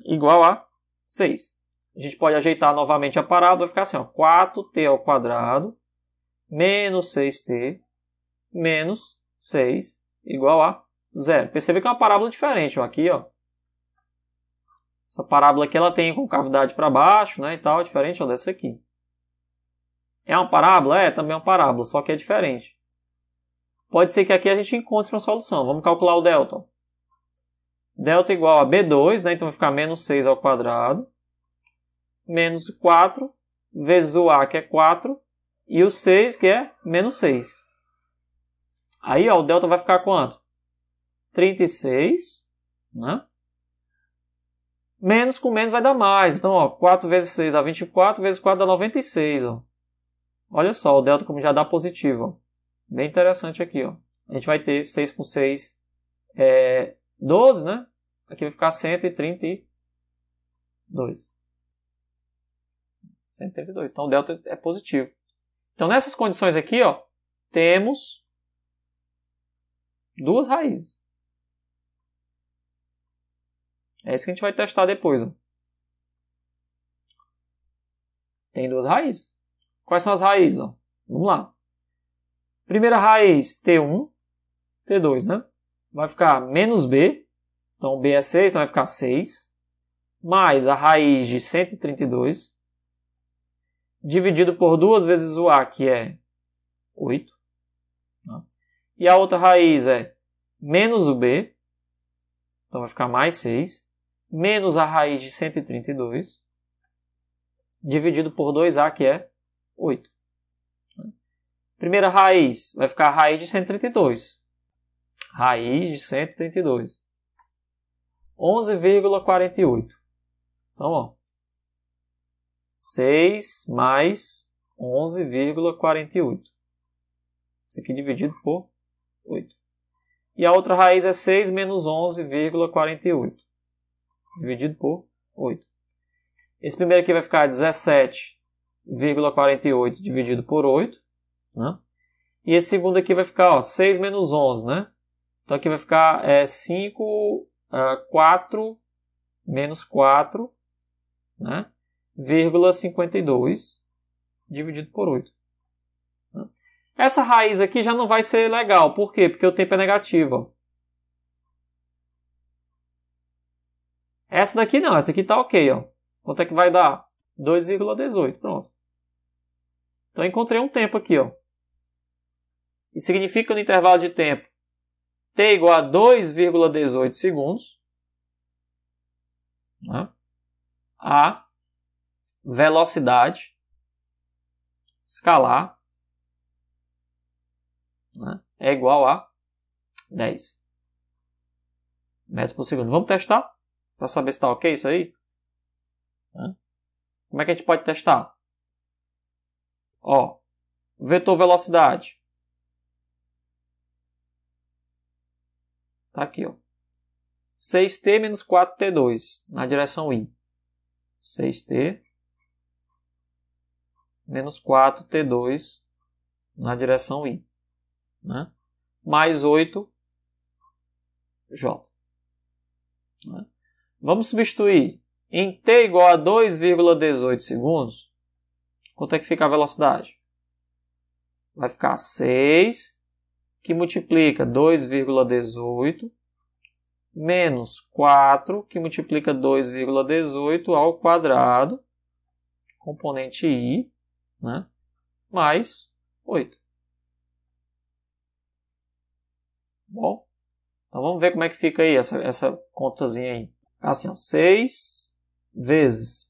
S1: igual a 6. A gente pode ajeitar novamente a parábola, vai ficar assim, ó, 4t ao quadrado menos 6t menos 6 igual a zero. Percebe que é uma parábola diferente, ó, aqui, ó. Essa parábola aqui ela tem concavidade para baixo, né, e tal, diferente ó, dessa aqui. É uma parábola? É, também é uma parábola, só que é diferente. Pode ser que aqui a gente encontre uma solução. Vamos calcular o delta. Delta igual a B2, né? então vai ficar menos 6 ao quadrado, menos 4, vezes o A, que é 4, e o 6, que é menos 6. Aí ó, o delta vai ficar quanto? 36, né? Menos com menos vai dar mais. Então, ó, 4 vezes 6 dá 24, vezes 4 dá 96. Ó. Olha só, o delta como já dá positivo. Ó. Bem interessante aqui. Ó. A gente vai ter 6 por 6, é, 12, né? Aqui vai ficar 132. 132. Então o delta é positivo. Então nessas condições aqui, ó, temos duas raízes. É isso que a gente vai testar depois. Ó. Tem duas raízes. Quais são as raízes? Ó? Vamos lá. Primeira raiz, T1, T2, né? Vai ficar menos B, então B é 6, então vai ficar 6, mais a raiz de 132, dividido por 2 vezes o A, que é 8. Né? E a outra raiz é menos o B, então vai ficar mais 6, menos a raiz de 132, dividido por 2A, que é 8. Primeira raiz vai ficar a raiz de 132. Raiz de 132. 11,48. Então, ó. 6 mais 11,48. Isso aqui dividido por 8. E a outra raiz é 6 menos 11,48. Dividido por 8. Esse primeiro aqui vai ficar 17 0,48 dividido por 8, né? E esse segundo aqui vai ficar, ó, 6 menos 11, né? Então aqui vai ficar é, 5, uh, 4 menos 4, né? 52 dividido por 8. Né? Essa raiz aqui já não vai ser legal. Por quê? Porque o tempo é negativo. Ó. Essa daqui não, essa daqui está ok. Ó. Quanto é que vai dar? 2,18. Pronto. Então encontrei um tempo aqui, ó. E significa no intervalo de tempo t igual a 2,18 segundos, né? a velocidade escalar né? é igual a 10 metros por segundo. Vamos testar? Para saber se está ok isso aí? Como é que a gente pode testar? Ó, vetor velocidade. Tá aqui, ó. 6t menos 4t2 na direção i. 6t menos 4t2 na direção i. Né? Mais 8j. Né? Vamos substituir em t igual a 2,18 segundos Quanto é que fica a velocidade? Vai ficar 6, que multiplica 2,18, menos 4, que multiplica 2,18 ao quadrado, componente i, né? mais 8. Bom, então vamos ver como é que fica aí essa, essa contazinha aí. Assim, ó, 6 vezes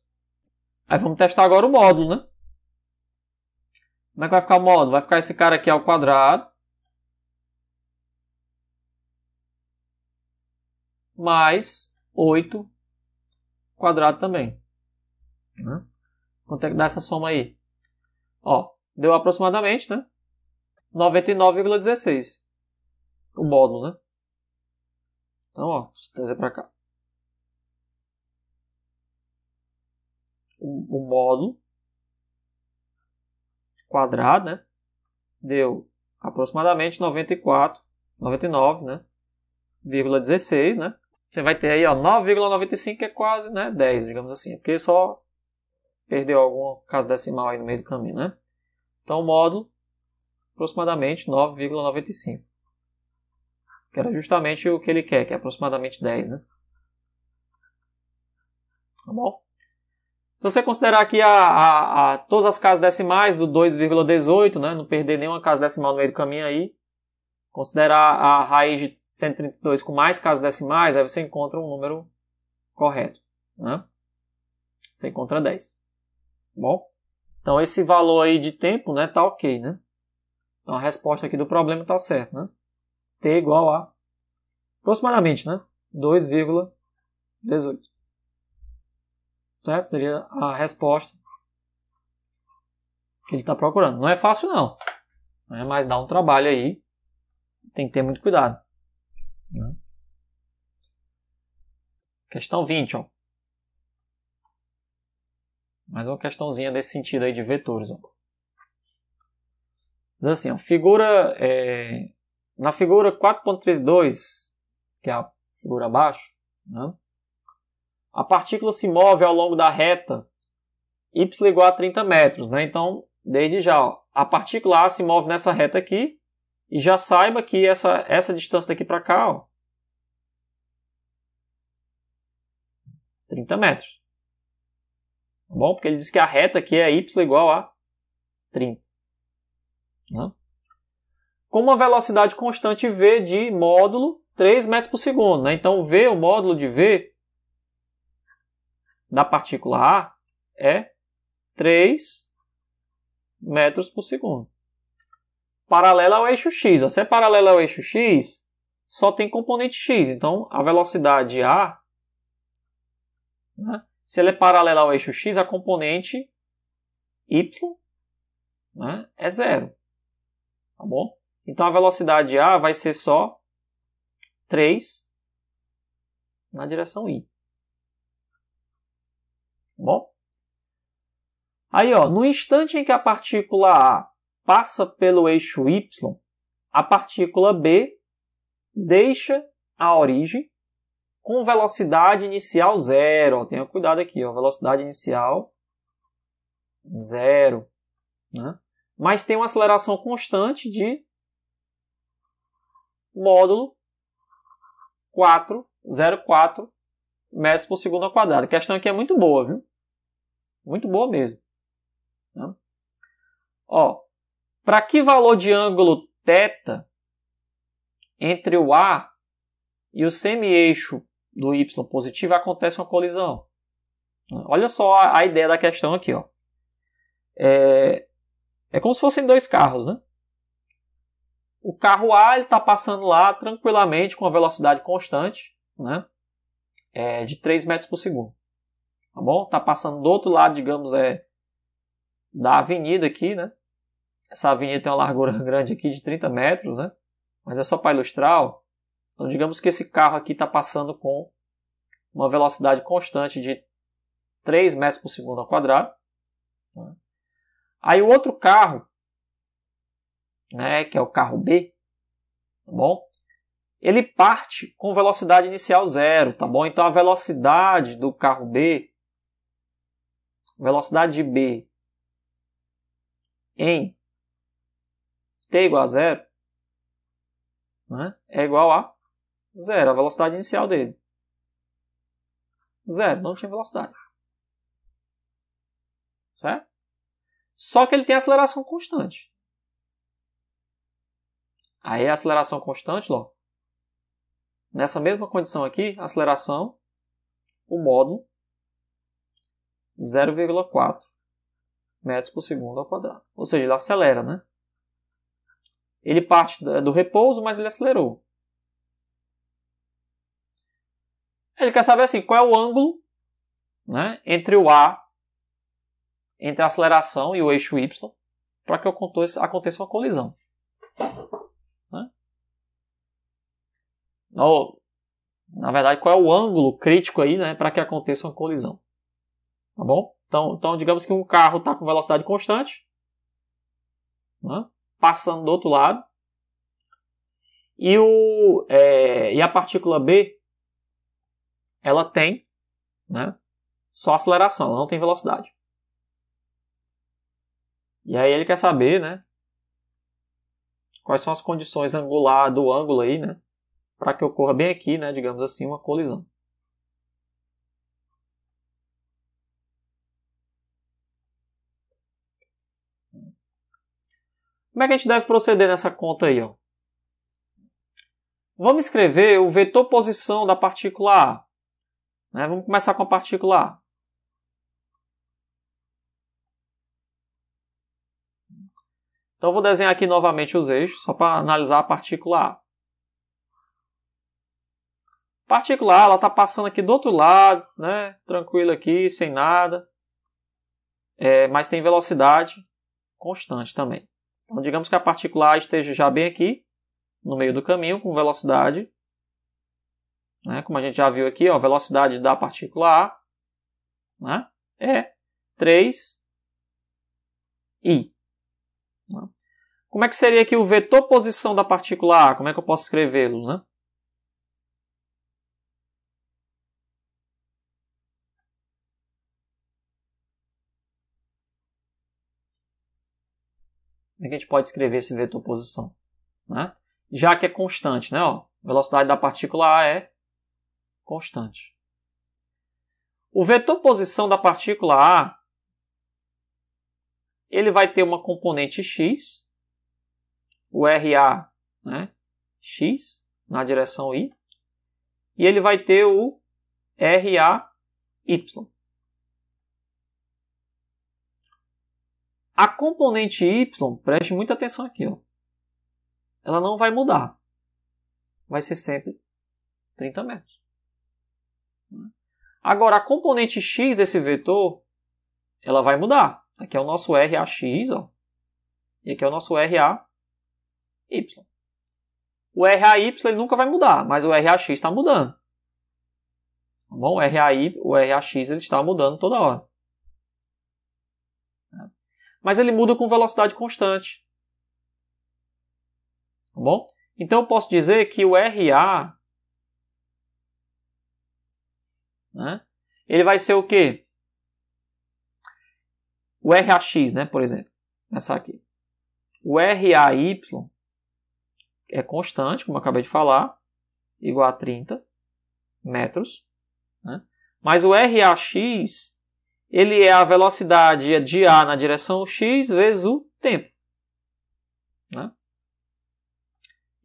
S1: Aí vamos testar agora o módulo, né? Como é que vai ficar o módulo? Vai ficar esse cara aqui ao quadrado. Mais 8 quadrado também. Quanto é que dá essa soma aí? Ó, deu aproximadamente, né? 99,16. O módulo, né? Então, ó, deixa eu trazer para cá. o, módulo quadrado, né? Deu aproximadamente 94, 99, né? Vírgula 16, né? Você vai ter aí, ó, 9,95 que é quase, né? 10, digamos assim. É porque só perdeu algum caso decimal aí no meio do caminho, né? Então, o módulo, aproximadamente 9,95. Que era justamente o que ele quer, que é aproximadamente 10, né? Tá bom? Se você considerar aqui a, a, a todas as casas decimais do 2,18, né, não perder nenhuma casa decimal no meio do caminho aí, considerar a raiz de 132 com mais casas decimais, aí você encontra um número correto. Né? Você encontra 10. Tá bom, então esse valor aí de tempo né, tá ok. Né? Então a resposta aqui do problema tá certa. Né? T igual a aproximadamente né, 2,18 certo? Seria a resposta que ele está procurando. Não é fácil não, né? mas dá um trabalho aí, tem que ter muito cuidado. Né? Questão 20, ó. Mais uma questãozinha desse sentido aí de vetores. Ó. Diz assim, ó, figura, é, na figura 4.32, que é a figura abaixo, né? a partícula se move ao longo da reta y igual a 30 metros, né? Então, desde já, ó, a partícula A se move nessa reta aqui e já saiba que essa, essa distância daqui para cá, ó, 30 metros. Tá bom? Porque ele diz que a reta aqui é y igual a 30. Né? Com uma velocidade constante v de módulo 3 metros por segundo. Né? Então, v, o módulo de v, da partícula A é 3 metros por segundo. Paralela ao eixo x. Se é paralela ao eixo x, só tem componente x. Então, a velocidade A, né, se ela é paralela ao eixo x, a componente y né, é zero. Tá bom? Então, a velocidade A vai ser só 3 na direção y. Tá bom? Aí, ó, no instante em que a partícula A passa pelo eixo Y, a partícula B deixa a origem com velocidade inicial zero. tenha cuidado aqui, ó, velocidade inicial zero. Né? Mas tem uma aceleração constante de módulo 4, 0,4 metros por segundo ao quadrado. A questão aqui é muito boa, viu? Muito boa mesmo. Né? Ó, para que valor de ângulo θ entre o A e o semi-eixo do y positivo acontece uma colisão? Né? Olha só a, a ideia da questão aqui. Ó. É, é como se fossem dois carros, né? O carro A está passando lá tranquilamente com uma velocidade constante, né? É, de 3 metros por segundo tá bom? Tá passando do outro lado, digamos, é da avenida aqui, né? Essa avenida tem uma largura grande aqui de 30 metros, né? Mas é só para ilustrar. Ó. Então, digamos que esse carro aqui está passando com uma velocidade constante de 3 metros por segundo ao quadrado. Né? Aí o outro carro, né, que é o carro B, tá bom? Ele parte com velocidade inicial zero, tá bom? Então a velocidade do carro B velocidade de b em t igual a zero né, é igual a zero, a velocidade inicial dele. Zero, não tinha velocidade. Certo? Só que ele tem aceleração constante. Aí a aceleração constante, ó, nessa mesma condição aqui, aceleração, o módulo 0,4 metros por segundo ao quadrado. Ou seja, ele acelera, né? Ele parte do repouso, mas ele acelerou. Ele quer saber assim, qual é o ângulo né, entre o A, entre a aceleração e o eixo Y, para que aconteça uma colisão. Né? Ou, na verdade, qual é o ângulo crítico aí né, para que aconteça uma colisão. Tá bom? Então, então digamos que um carro está com velocidade constante, né? passando do outro lado, e, o, é, e a partícula B ela tem né, só aceleração, ela não tem velocidade. E aí ele quer saber, né? Quais são as condições angular do ângulo aí, né? Para que ocorra bem aqui, né? Digamos assim, uma colisão. Como é que a gente deve proceder nessa conta aí? Ó? Vamos escrever o vetor posição da partícula A. Né? Vamos começar com a partícula A. Então, vou desenhar aqui novamente os eixos, só para analisar a partícula A. A partícula A está passando aqui do outro lado, né? tranquila aqui, sem nada, é, mas tem velocidade constante também. Então, digamos que a partícula A esteja já bem aqui, no meio do caminho, com velocidade. Né? Como a gente já viu aqui, ó, a velocidade da partícula A né? é 3i. Né? Como é que seria aqui o vetor posição da partícula A? Como é que eu posso escrevê-lo? Né? Como é que a gente pode escrever esse vetor posição? Né? Já que é constante, né? Ó, velocidade da partícula A é constante. O vetor posição da partícula A ele vai ter uma componente x, o RA, né? x na direção i, e ele vai ter o RA y. A componente y, preste muita atenção aqui, ó. ela não vai mudar. Vai ser sempre 30 metros. Agora, a componente x desse vetor, ela vai mudar. Aqui é o nosso RAX, ó. E aqui é o nosso RAY. O RAY ele nunca vai mudar, mas o RAX está mudando. Tá bom? O RAY, o RAX ele está mudando toda hora mas ele muda com velocidade constante. Tá bom? Então eu posso dizer que o RA né, ele vai ser o quê? O RAX, né, por exemplo. Essa aqui. O RAY é constante, como eu acabei de falar, igual a 30 metros. Né? Mas o RAX ele é a velocidade é de A na direção x vezes o tempo. Né?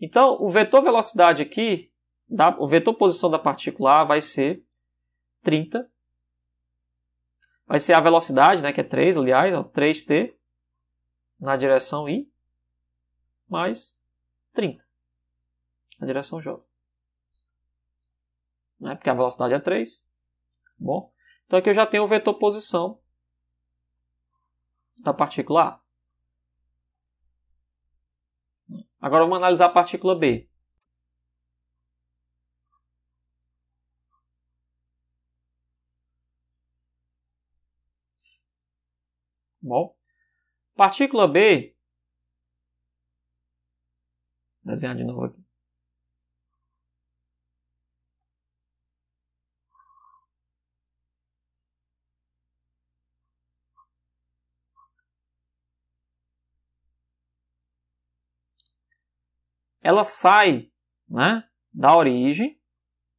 S1: Então, o vetor velocidade aqui, da, o vetor posição da partícula A vai ser 30. Vai ser a velocidade, né, que é 3, aliás, ó, 3t na direção I, mais 30 na direção J. Né, porque a velocidade é 3. Bom, então aqui eu já tenho o vetor posição da partícula A. Agora vamos analisar a partícula B. Bom, partícula B,
S2: desenhar de novo aqui.
S1: ela sai né, da origem.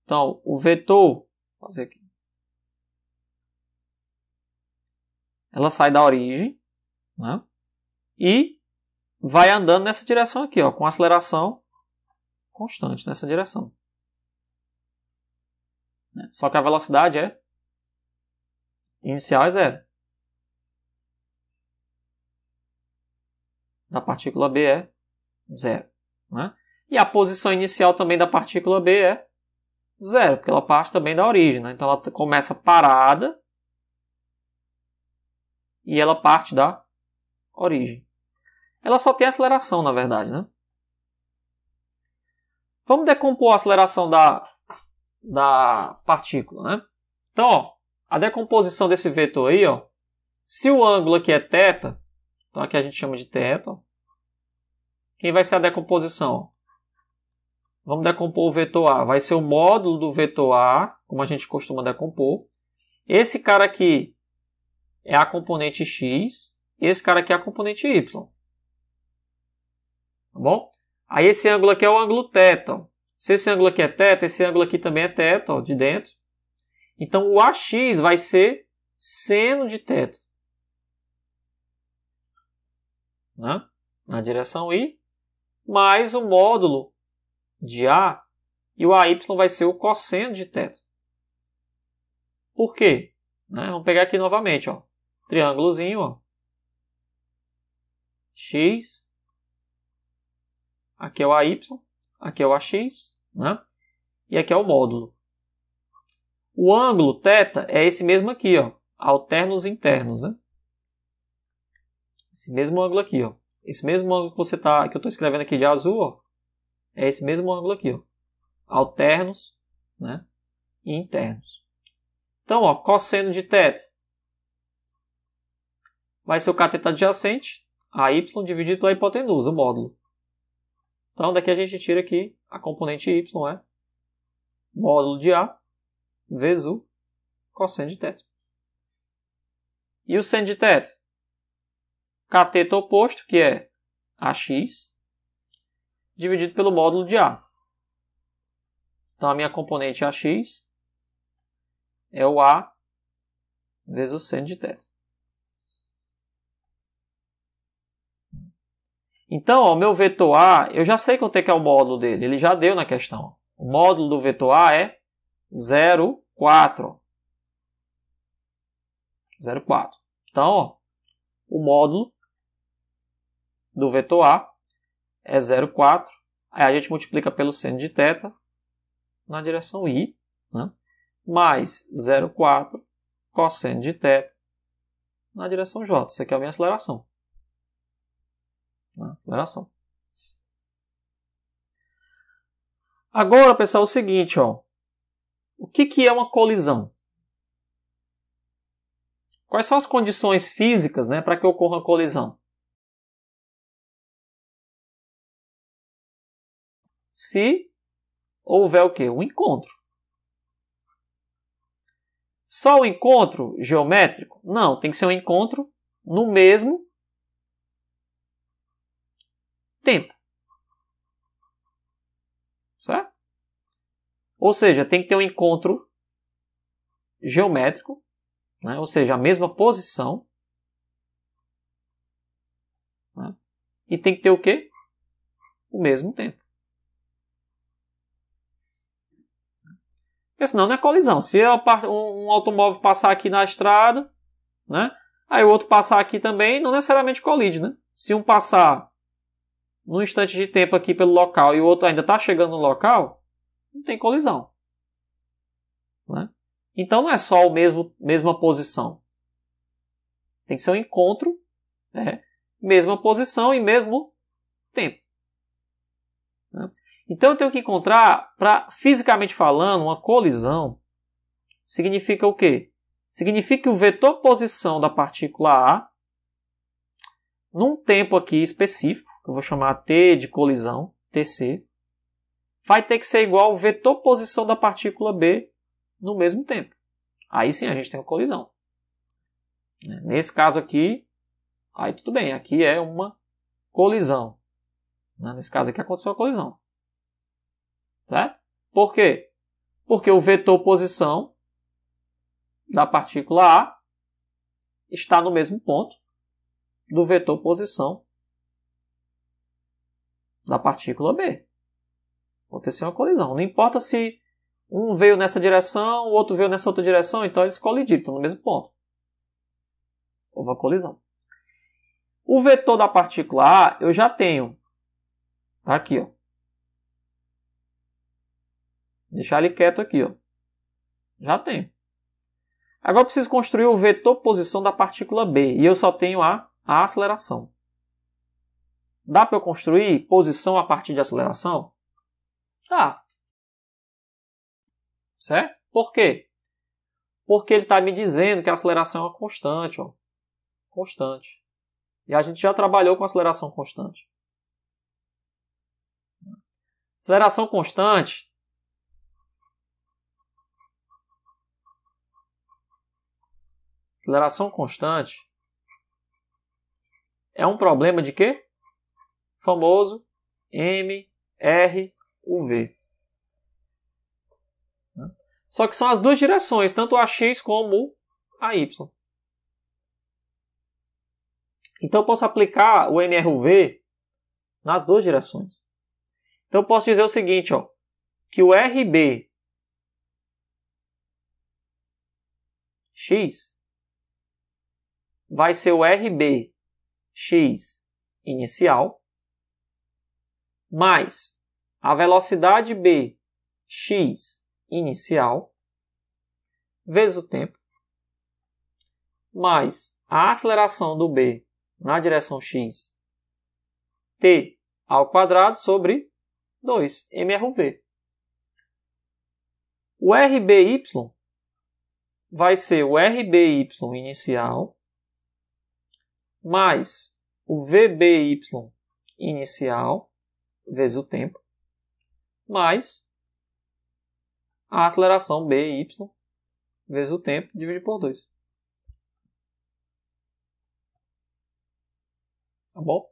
S1: Então, o vetor, fazer aqui. Ela sai da origem né, e vai andando nessa direção aqui, ó, com aceleração constante nessa direção. Só que a velocidade é inicial é zero. Da partícula B é zero. Né? E a posição inicial também da partícula B é zero, porque ela parte também da origem. Né? Então ela começa parada e ela parte da origem. Ela só tem aceleração, na verdade. Né? Vamos decompor a aceleração da, da partícula. Né? Então, ó, a decomposição desse vetor aí, ó, se o ângulo aqui é θ, então aqui a gente chama de θ, quem vai ser a decomposição? Vamos decompor o vetor A. Vai ser o módulo do vetor A, como a gente costuma decompor. Esse cara aqui é a componente X esse cara aqui é a componente Y. Tá bom? Aí esse ângulo aqui é o ângulo θ. Se esse ângulo aqui é θ, esse ângulo aqui também é θ, de dentro. Então o AX vai ser seno de θ. Né? Na direção I, mais o módulo de A e o AY vai ser o cosseno de teta. Por quê? Né? Vamos pegar aqui novamente, ó. Triângulozinho, ó. X. Aqui é o AY, aqui é o AX, né? E aqui é o módulo. O ângulo θ é esse mesmo aqui, ó. Alternos internos, né? Esse mesmo ângulo aqui, ó. Esse mesmo ângulo que você tá, que eu estou escrevendo aqui de azul, ó, é esse mesmo ângulo aqui, ó. Alternos, né? E internos. Então, ó, cosseno de teto vai ser o cateto adjacente, a y dividido pela hipotenusa, o módulo. Então, daqui a gente tira aqui a componente y, é módulo de A vezes o cosseno de teto. E o seno de teto? cateto oposto, que é AX, dividido pelo módulo de A. Então, a minha componente AX é o A vezes o seno de θ. Então, o meu vetor A, eu já sei quanto é que é o módulo dele, ele já deu na questão. O módulo do vetor A é 0,4. 0,4. Então, ó, o módulo do vetor A é 0,4. Aí a gente multiplica pelo seno de teta na direção I, né? mais 0,4 cosseno de teta na direção J. Isso aqui é a minha aceleração. Né, aceleração. Agora, pessoal, é o seguinte, ó. O que, que é uma colisão? Quais são as condições físicas né, para que ocorra a colisão? se houver o quê? Um encontro. Só o encontro geométrico? Não, tem que ser um encontro no mesmo tempo. Certo? Ou seja, tem que ter um encontro geométrico, né? ou seja, a mesma posição. Né? E tem que ter o quê? O mesmo tempo. Porque senão não é colisão. Se um automóvel passar aqui na estrada, né? Aí o outro passar aqui também, não necessariamente colide, né? Se um passar num instante de tempo aqui pelo local e o outro ainda está chegando no local, não tem colisão. Né? Então não é só o mesmo mesma posição. Tem que ser um encontro, né? mesma posição e mesmo tempo. Né? Então eu tenho que encontrar, para fisicamente falando, uma colisão significa o quê? Significa que o vetor posição da partícula A, num tempo aqui específico, que eu vou chamar T de colisão, TC, vai ter que ser igual ao vetor posição da partícula B no mesmo tempo. Aí sim a gente tem uma colisão. Nesse caso aqui, aí tudo bem, aqui é uma colisão. Nesse caso aqui aconteceu a colisão. Por quê? Porque o vetor posição da partícula A está no mesmo ponto do vetor posição da partícula B. Aconteceu uma colisão. Não importa se um veio nessa direção, o outro veio nessa outra direção, então eles colidiram, estão no mesmo ponto. Houve uma colisão. O vetor da partícula A eu já tenho. Tá aqui, ó. Deixar ele quieto aqui, ó. Já tem. Agora eu preciso construir o vetor posição da partícula B e eu só tenho a, a aceleração. Dá para eu construir posição a partir de aceleração? Dá. Certo? Por quê? Porque ele está me dizendo que a aceleração é uma constante. Ó. Constante. E a gente já trabalhou com aceleração constante. Aceleração constante Aceleração constante é um problema de quê? Famoso MRUV. Só que são as duas direções, tanto a x como a y. Então eu posso aplicar o MRUV nas duas direções. Então eu posso dizer o seguinte, ó, que o RB x vai ser o RBx inicial mais a velocidade bx inicial vezes o tempo mais a aceleração do b na direção x t ao quadrado sobre 2 mrv. O RBY vai ser o RBY inicial mais o VBY inicial, vezes o tempo, mais a aceleração BY, vezes o tempo, dividido por 2. Tá bom?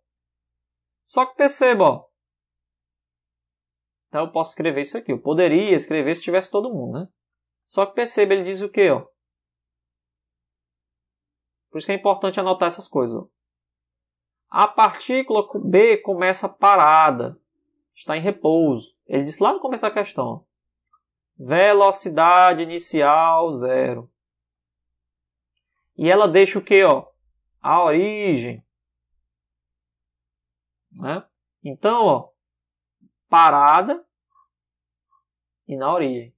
S1: Só que perceba, ó. Então eu posso escrever isso aqui. Eu poderia escrever se tivesse todo mundo, né? Só que perceba, ele diz o quê, ó? Por isso que é importante anotar essas coisas. A partícula B começa parada, está em repouso. Ele disse lá no começo da questão. Velocidade inicial zero. E ela deixa o quê, Ó? A origem. Né? Então, ó, parada e na origem.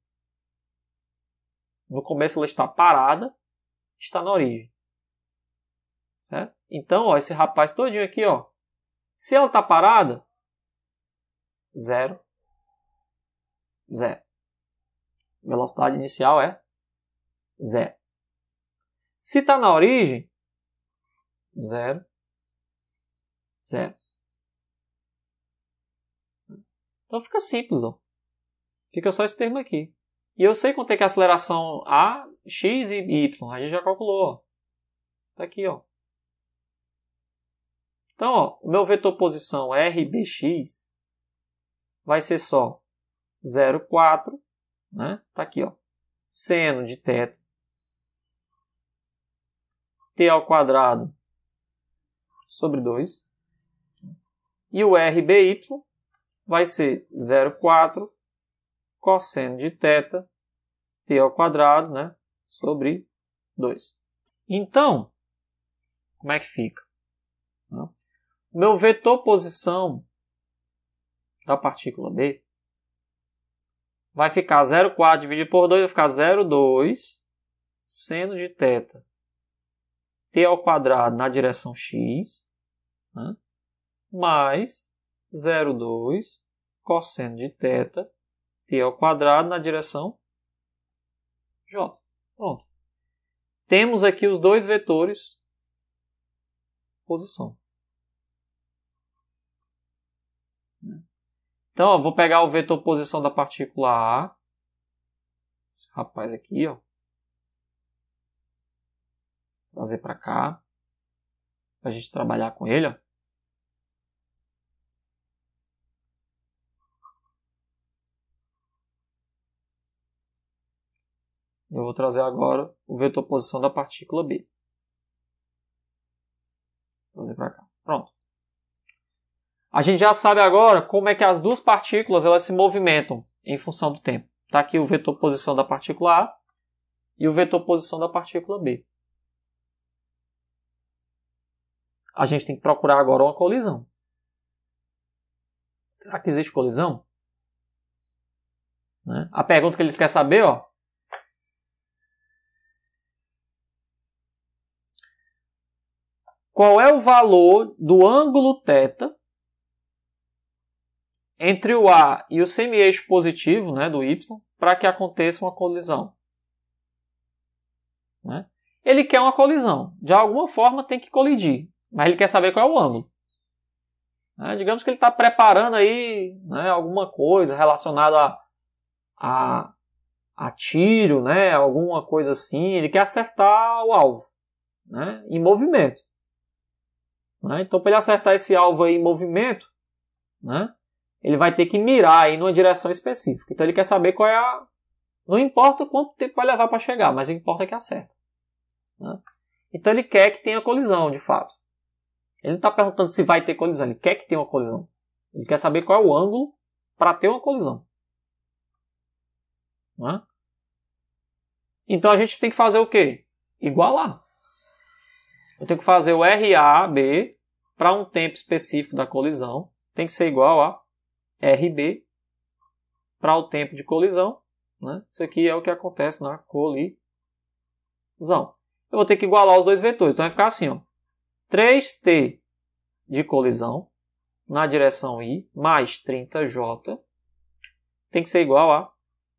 S1: No começo ela está parada, está na origem. Certo? Então, ó, esse rapaz todinho aqui, ó. Se ela tá parada, zero, zero. Velocidade inicial é zero. Se tá na origem, zero, zero. Então fica simples, ó. Fica só esse termo aqui. E eu sei quanto é que é a aceleração A, X e Y. A gente já calculou, Está Tá aqui, ó. Então, ó, o meu vetor posição RBX vai ser só 0,4, né? Tá aqui, ó. Seno de teto. T ao quadrado sobre 2. E o RBY vai ser 0,4 cosseno de teta t ao quadrado, né, sobre 2. Então, como é que fica? Não? meu vetor posição da partícula B vai ficar 0,4 dividido por 2, vai ficar 0,2 seno de θ t ao quadrado na direção x né, mais 0,2 cosseno de θ t ao quadrado na direção j. Pronto. Temos aqui os dois vetores posição. Então, ó, vou pegar o vetor posição da partícula A. Esse rapaz aqui, ó. Trazer para cá. Pra gente trabalhar com ele, ó. Eu vou trazer agora o vetor posição da partícula B. Vou trazer para cá. Pronto. A gente já sabe agora como é que as duas partículas elas se movimentam em função do tempo. Está aqui o vetor posição da partícula A e o vetor posição da partícula B. A gente tem que procurar agora uma colisão. Será que existe colisão? Né? A pergunta que ele quer saber, ó, qual é o valor do ângulo θ entre o A e o semi-eixo positivo né, do Y para que aconteça uma colisão. Né? Ele quer uma colisão. De alguma forma tem que colidir, mas ele quer saber qual é o ângulo. Né? Digamos que ele está preparando aí né, alguma coisa relacionada a, a, a, tiro, né, alguma coisa assim. Ele quer acertar o alvo né, em movimento. Né? Então, para ele acertar esse alvo aí em movimento, né, ele vai ter que mirar em uma direção específica. Então ele quer saber qual é a. Não importa quanto tempo vai levar para chegar, mas que importa é que acerta. Né? Então ele quer que tenha colisão, de fato. Ele não está perguntando se vai ter colisão, ele quer que tenha uma colisão. Ele quer saber qual é o ângulo para ter uma colisão. Né? Então a gente tem que fazer o quê? Igualar. Eu tenho que fazer o RAB para um tempo específico da colisão. Tem que ser igual a RB para o tempo de colisão. Né? Isso aqui é o que acontece na colisão. Eu vou ter que igualar os dois vetores. Então vai ficar assim, ó. 3t de colisão na direção i mais 30j tem que ser igual a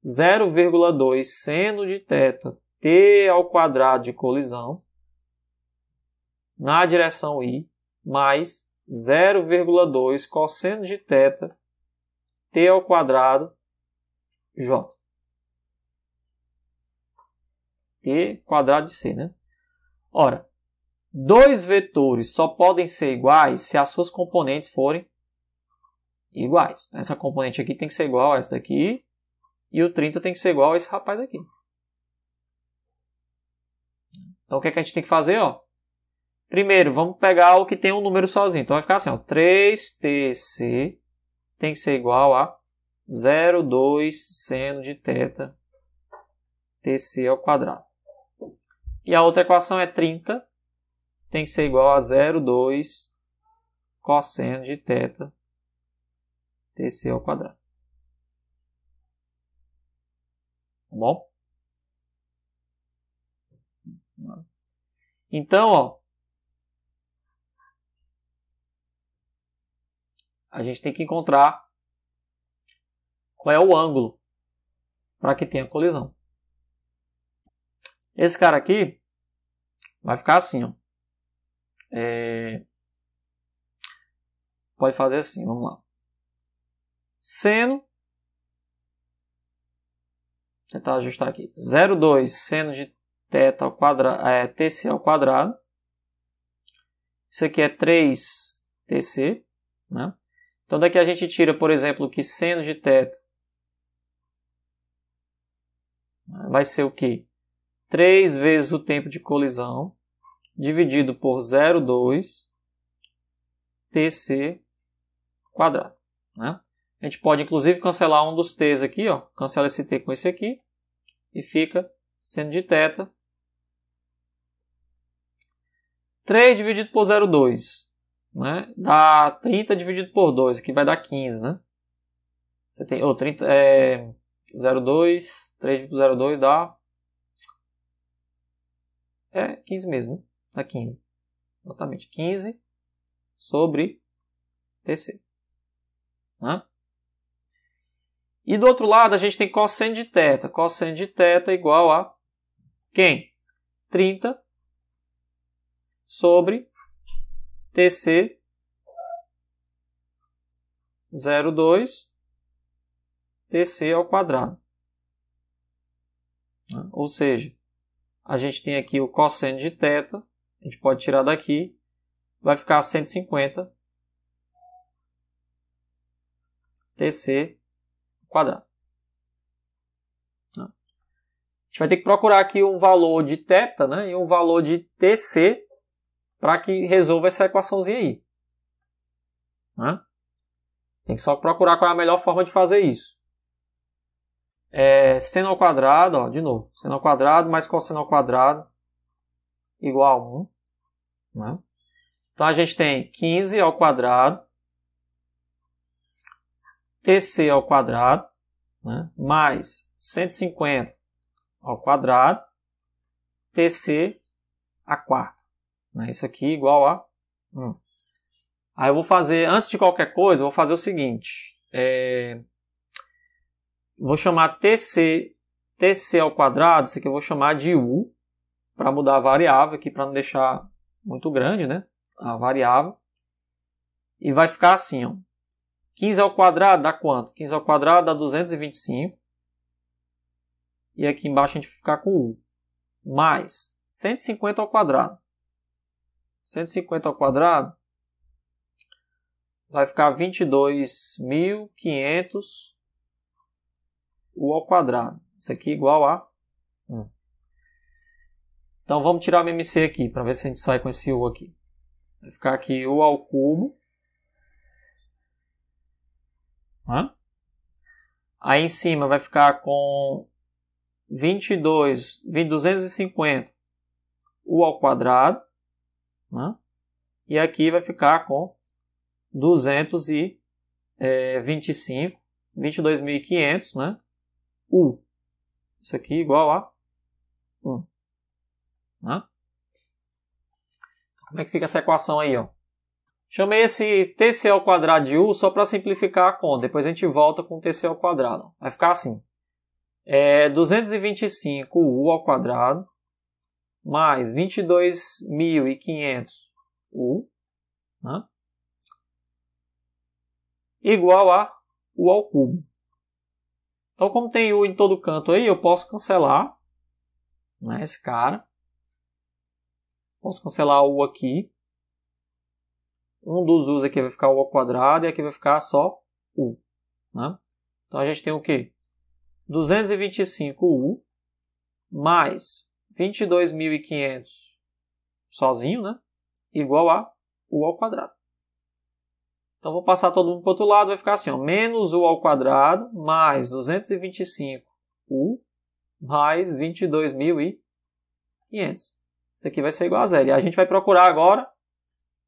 S1: 0,2 seno de θ t ao quadrado de colisão na direção i mais 0,2 cosseno de θ t ao quadrado j. t quadrado de c, né? Ora, dois vetores só podem ser iguais se as suas componentes forem iguais. Essa componente aqui tem que ser igual a essa daqui e o 30 tem que ser igual a esse rapaz aqui. Então o que, é que a gente tem que fazer? Ó? Primeiro, vamos pegar o que tem um número sozinho. Então vai ficar assim, ó, 3tc tem que ser igual a 0,2 seno de teta tc ao quadrado. E a outra equação é 30, tem que ser igual a 0,2 cosseno de teta tc ao quadrado. Tá bom? Então, ó, A gente tem que encontrar qual é o ângulo para que tenha colisão. Esse cara aqui vai ficar assim, ó. É... Pode fazer assim, vamos lá. Seno. Vou tentar ajustar aqui. 0,2 seno de teta ao quadrado, é, TC ao quadrado. Isso aqui é 3 TC, né? Então daqui a gente tira, por exemplo, que seno de teto vai ser o que? 3 vezes o tempo de colisão dividido por 0,2 tc quadrado. Né? A gente pode inclusive cancelar um dos t's aqui, ó. cancela esse t com esse aqui e fica seno de teta 3 dividido por 0,2 né? Dá 30 dividido por 2, que vai dar 15, né? Você tem, ou oh, 30, é, 0,2, 3,02 dá... É 15 mesmo, né? Dá 15. Exatamente, 15 sobre TC. Né? E do outro lado, a gente tem cosseno de teta. Cosseno de θ é igual a quem? 30 sobre TC 02 TC ao quadrado. Ou seja, a gente tem aqui o cosseno de θ, a gente pode tirar daqui, vai ficar 150 TC quadrado. A gente vai ter que procurar aqui um valor de θ né, e um valor de TC para que resolva essa equaçãozinha aí. Né? Tem que só procurar qual é a melhor forma de fazer isso. É, seno ao quadrado, ó, de novo, seno ao quadrado mais cosseno ao quadrado igual a 1. Né? Então a gente tem 15 ao quadrado, TC ao quadrado, né? mais 150 ao quadrado, TC a quarta. Né? Isso aqui é igual a 1. Aí eu vou fazer, antes de qualquer coisa, eu vou fazer o seguinte. É, vou chamar TC, TC ao quadrado, isso aqui eu vou chamar de U, para mudar a variável aqui, para não deixar muito grande, né? A variável. E vai ficar assim, ó. 15 ao quadrado dá quanto? 15 ao quadrado dá 225. E aqui embaixo a gente vai ficar com U. Mais 150 ao quadrado. 150 ao quadrado vai ficar 22.500 U ao quadrado. Isso aqui é igual a 1. Então vamos tirar o MC aqui para ver se a gente sai com esse U aqui. Vai ficar aqui U ao cubo. Hã? Aí em cima vai ficar com 22, 250 U ao quadrado né? E aqui vai ficar com 225, 22.500, é, né? U. Isso aqui é igual a 1. Né? Como é que fica essa equação aí, ó? Chamei esse TC ao quadrado de U só para simplificar a conta. Depois a gente volta com TC ao quadrado. Vai ficar assim. É 225U ao quadrado mais 22.500 U né, igual a U ao cubo. Então, como tem U em todo canto aí, eu posso cancelar né, esse cara. Posso cancelar U aqui. Um dos U's aqui vai ficar U ao quadrado e aqui vai ficar só
S2: U. Né?
S1: Então, a gente tem o quê? 225U mais 22.500 sozinho, né? Igual a U ao quadrado. Então, vou passar todo mundo para o outro lado, vai ficar assim, ó, menos U ao quadrado mais 225U mais 22.500. Isso aqui vai ser igual a zero. E a gente vai procurar agora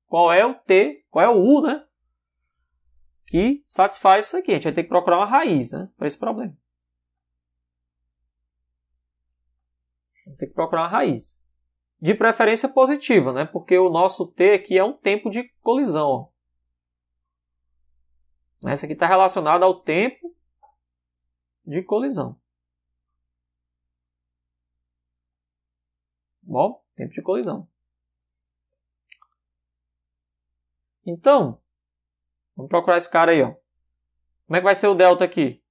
S1: qual é o T, qual é o U, né? Que satisfaz isso aqui. A gente vai ter que procurar uma raiz, né? Para esse problema. Tem que procurar a raiz. De preferência positiva, né? Porque o nosso T aqui é um tempo de colisão. Essa aqui está relacionada ao tempo de colisão. Bom, tempo de colisão. Então, vamos procurar esse cara aí, ó. Como é que vai ser o delta aqui?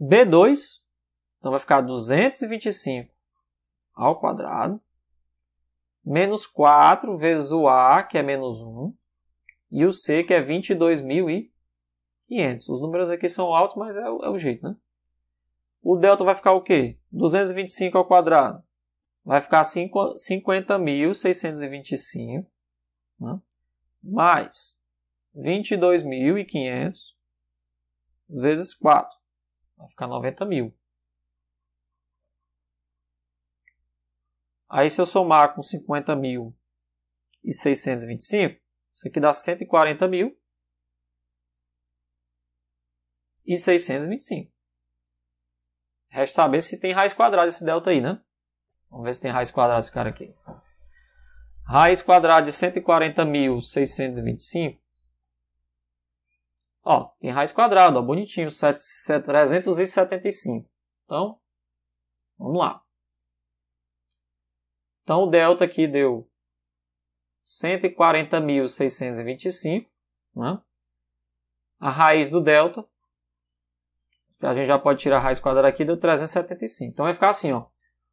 S1: B2, então vai ficar 225 ao quadrado, menos 4 vezes o A, que é menos 1, e o C, que é 22.500. Os números aqui são altos, mas é o, é o jeito, né? O delta vai ficar o quê? 225 ao quadrado. Vai ficar 50.625 né? mais 22.500 vezes 4. Vai ficar 90 mil. Aí, se eu somar com 50.625, mil e isso aqui dá 140.625. mil e Resta saber se tem raiz quadrada esse delta aí, né? Vamos ver se tem raiz quadrada esse cara aqui. Raiz quadrada de 140.625. Ó, tem raiz quadrada, ó, bonitinho, 7, 375. Então, vamos lá. Então, o delta aqui deu 140.625, né? A raiz do delta, a gente já pode tirar a raiz quadrada aqui, deu 375. Então, vai ficar assim, ó.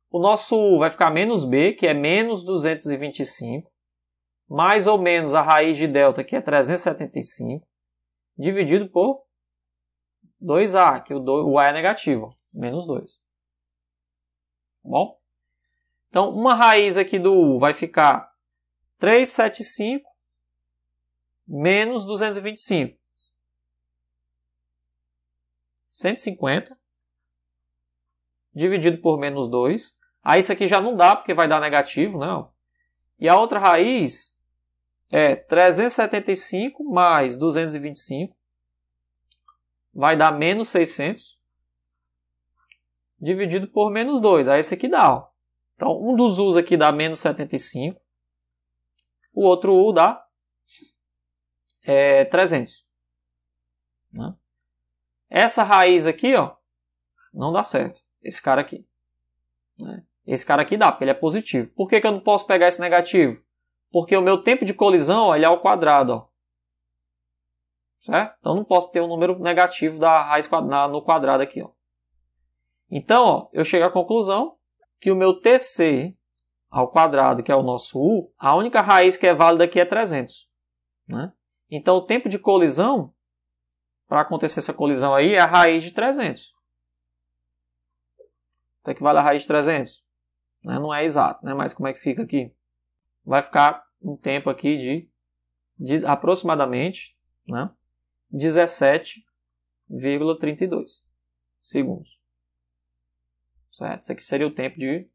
S1: O nosso vai ficar menos b, que é menos 225, mais ou menos a raiz de delta, que é 375, dividido por 2a, que o a é negativo, menos 2. Tá bom? Então, uma raiz aqui do U vai ficar 375 menos 225. 150 dividido por menos 2. Aí isso aqui já não dá, porque vai dar negativo, não. E a outra raiz é 375 mais 225. Vai dar menos 600. Dividido por menos 2. Aí isso aqui dá. Ó. Então, um dos U's aqui dá menos 75. O outro U dá é, 300. Né? Essa raiz aqui, ó, não dá certo. Esse cara aqui. Né? Esse cara aqui dá, porque ele é positivo. Por que, que eu não posso pegar esse negativo? Porque o meu tempo de colisão ó, ele é ao quadrado. Ó. Certo? Então não posso ter um número negativo da raiz no quadrado aqui. Ó. Então, ó, eu chego à conclusão que o meu TC ao quadrado, que é o nosso U, a única raiz que é válida aqui é 300. Né? Então, o tempo de colisão, para acontecer essa colisão aí, é a raiz de 300. Então, é vale a raiz de 300. Né? Não é exato, né? mas como é que fica aqui? Vai ficar um tempo aqui de, de aproximadamente né? 17,32 segundos certo? Isso aqui seria o tempo de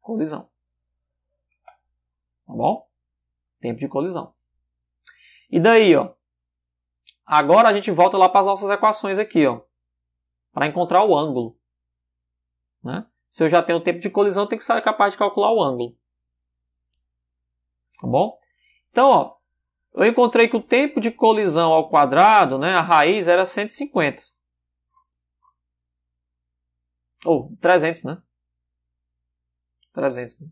S1: colisão. Tá bom? Tempo de colisão. E daí, ó. Agora a gente volta lá para as nossas equações aqui, ó. Para encontrar o ângulo. Né? Se eu já tenho o tempo de colisão, eu tenho que ser capaz de calcular o ângulo. Tá bom? Então, ó, eu encontrei que o tempo de colisão ao quadrado, né, a raiz era 150. Ou oh, 300, né? 300, né?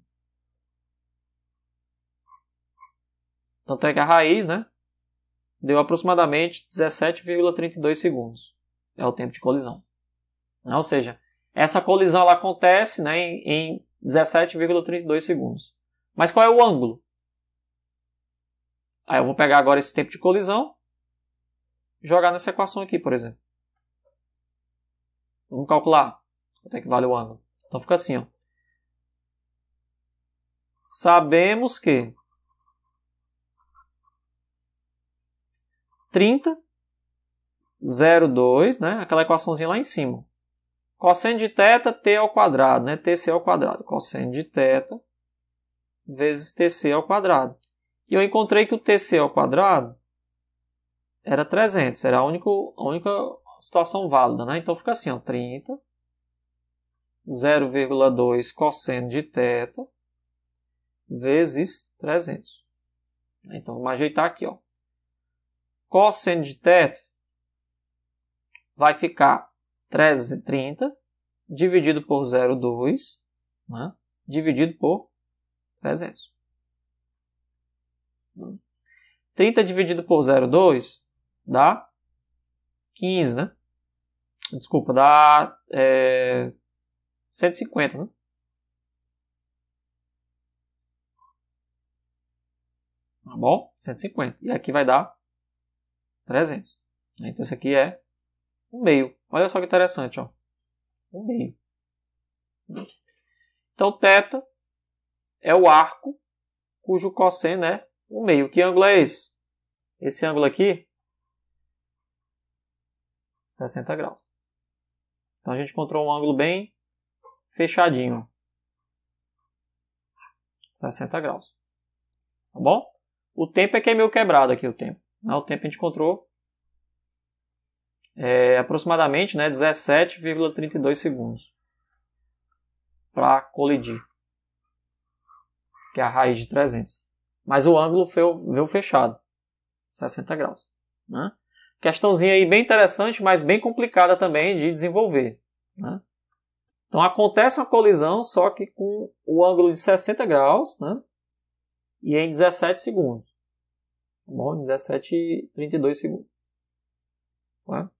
S1: Tanto é que a raiz, né? Deu aproximadamente 17,32 segundos. É o tempo de colisão. Né? Ou seja, essa colisão ela acontece né, em 17,32 segundos. Mas qual é o ângulo? Aí eu vou pegar agora esse tempo de colisão jogar nessa equação aqui, por exemplo. Vamos calcular. Quanto é que vale o ângulo? Então fica assim, ó. Sabemos que 30, 0,2, né? Aquela equaçãozinha lá em cima. Cosseno de teta, t ao quadrado, né? tc ao quadrado. Cosseno de teta vezes tc ao quadrado. E eu encontrei que o tc ao quadrado era 300. Era a única, a única situação válida, né? Então fica assim, ó, 30 0,2 cosseno de θ vezes 300. Então, vamos ajeitar aqui. Ó. Cosseno de θ vai ficar 330 dividido por 0,2 né, dividido por 300. 30 dividido por 0,2 dá 15, né? Desculpa, dá é, 150, né? Tá bom? 150. E aqui vai dar 300. Então isso aqui é um meio. Olha só que interessante, ó. Um meio. Então θ é o arco cujo cosseno é um meio. Que ângulo é esse? Esse ângulo aqui, 60 graus. Então a gente encontrou um ângulo bem fechadinho. 60 graus. Tá bom? O tempo é que é meio quebrado aqui o tempo. Né? O tempo a gente encontrou é, aproximadamente né, 17,32 segundos para colidir, que é a raiz de 300. Mas o ângulo veio fechado, 60 graus. Né? Questãozinha aí bem interessante, mas bem complicada também de desenvolver. Né? Então acontece uma colisão, só que com o ângulo de 60 graus, né? E em 17 segundos. Tá bom, 17 32 segundos.
S2: Tá?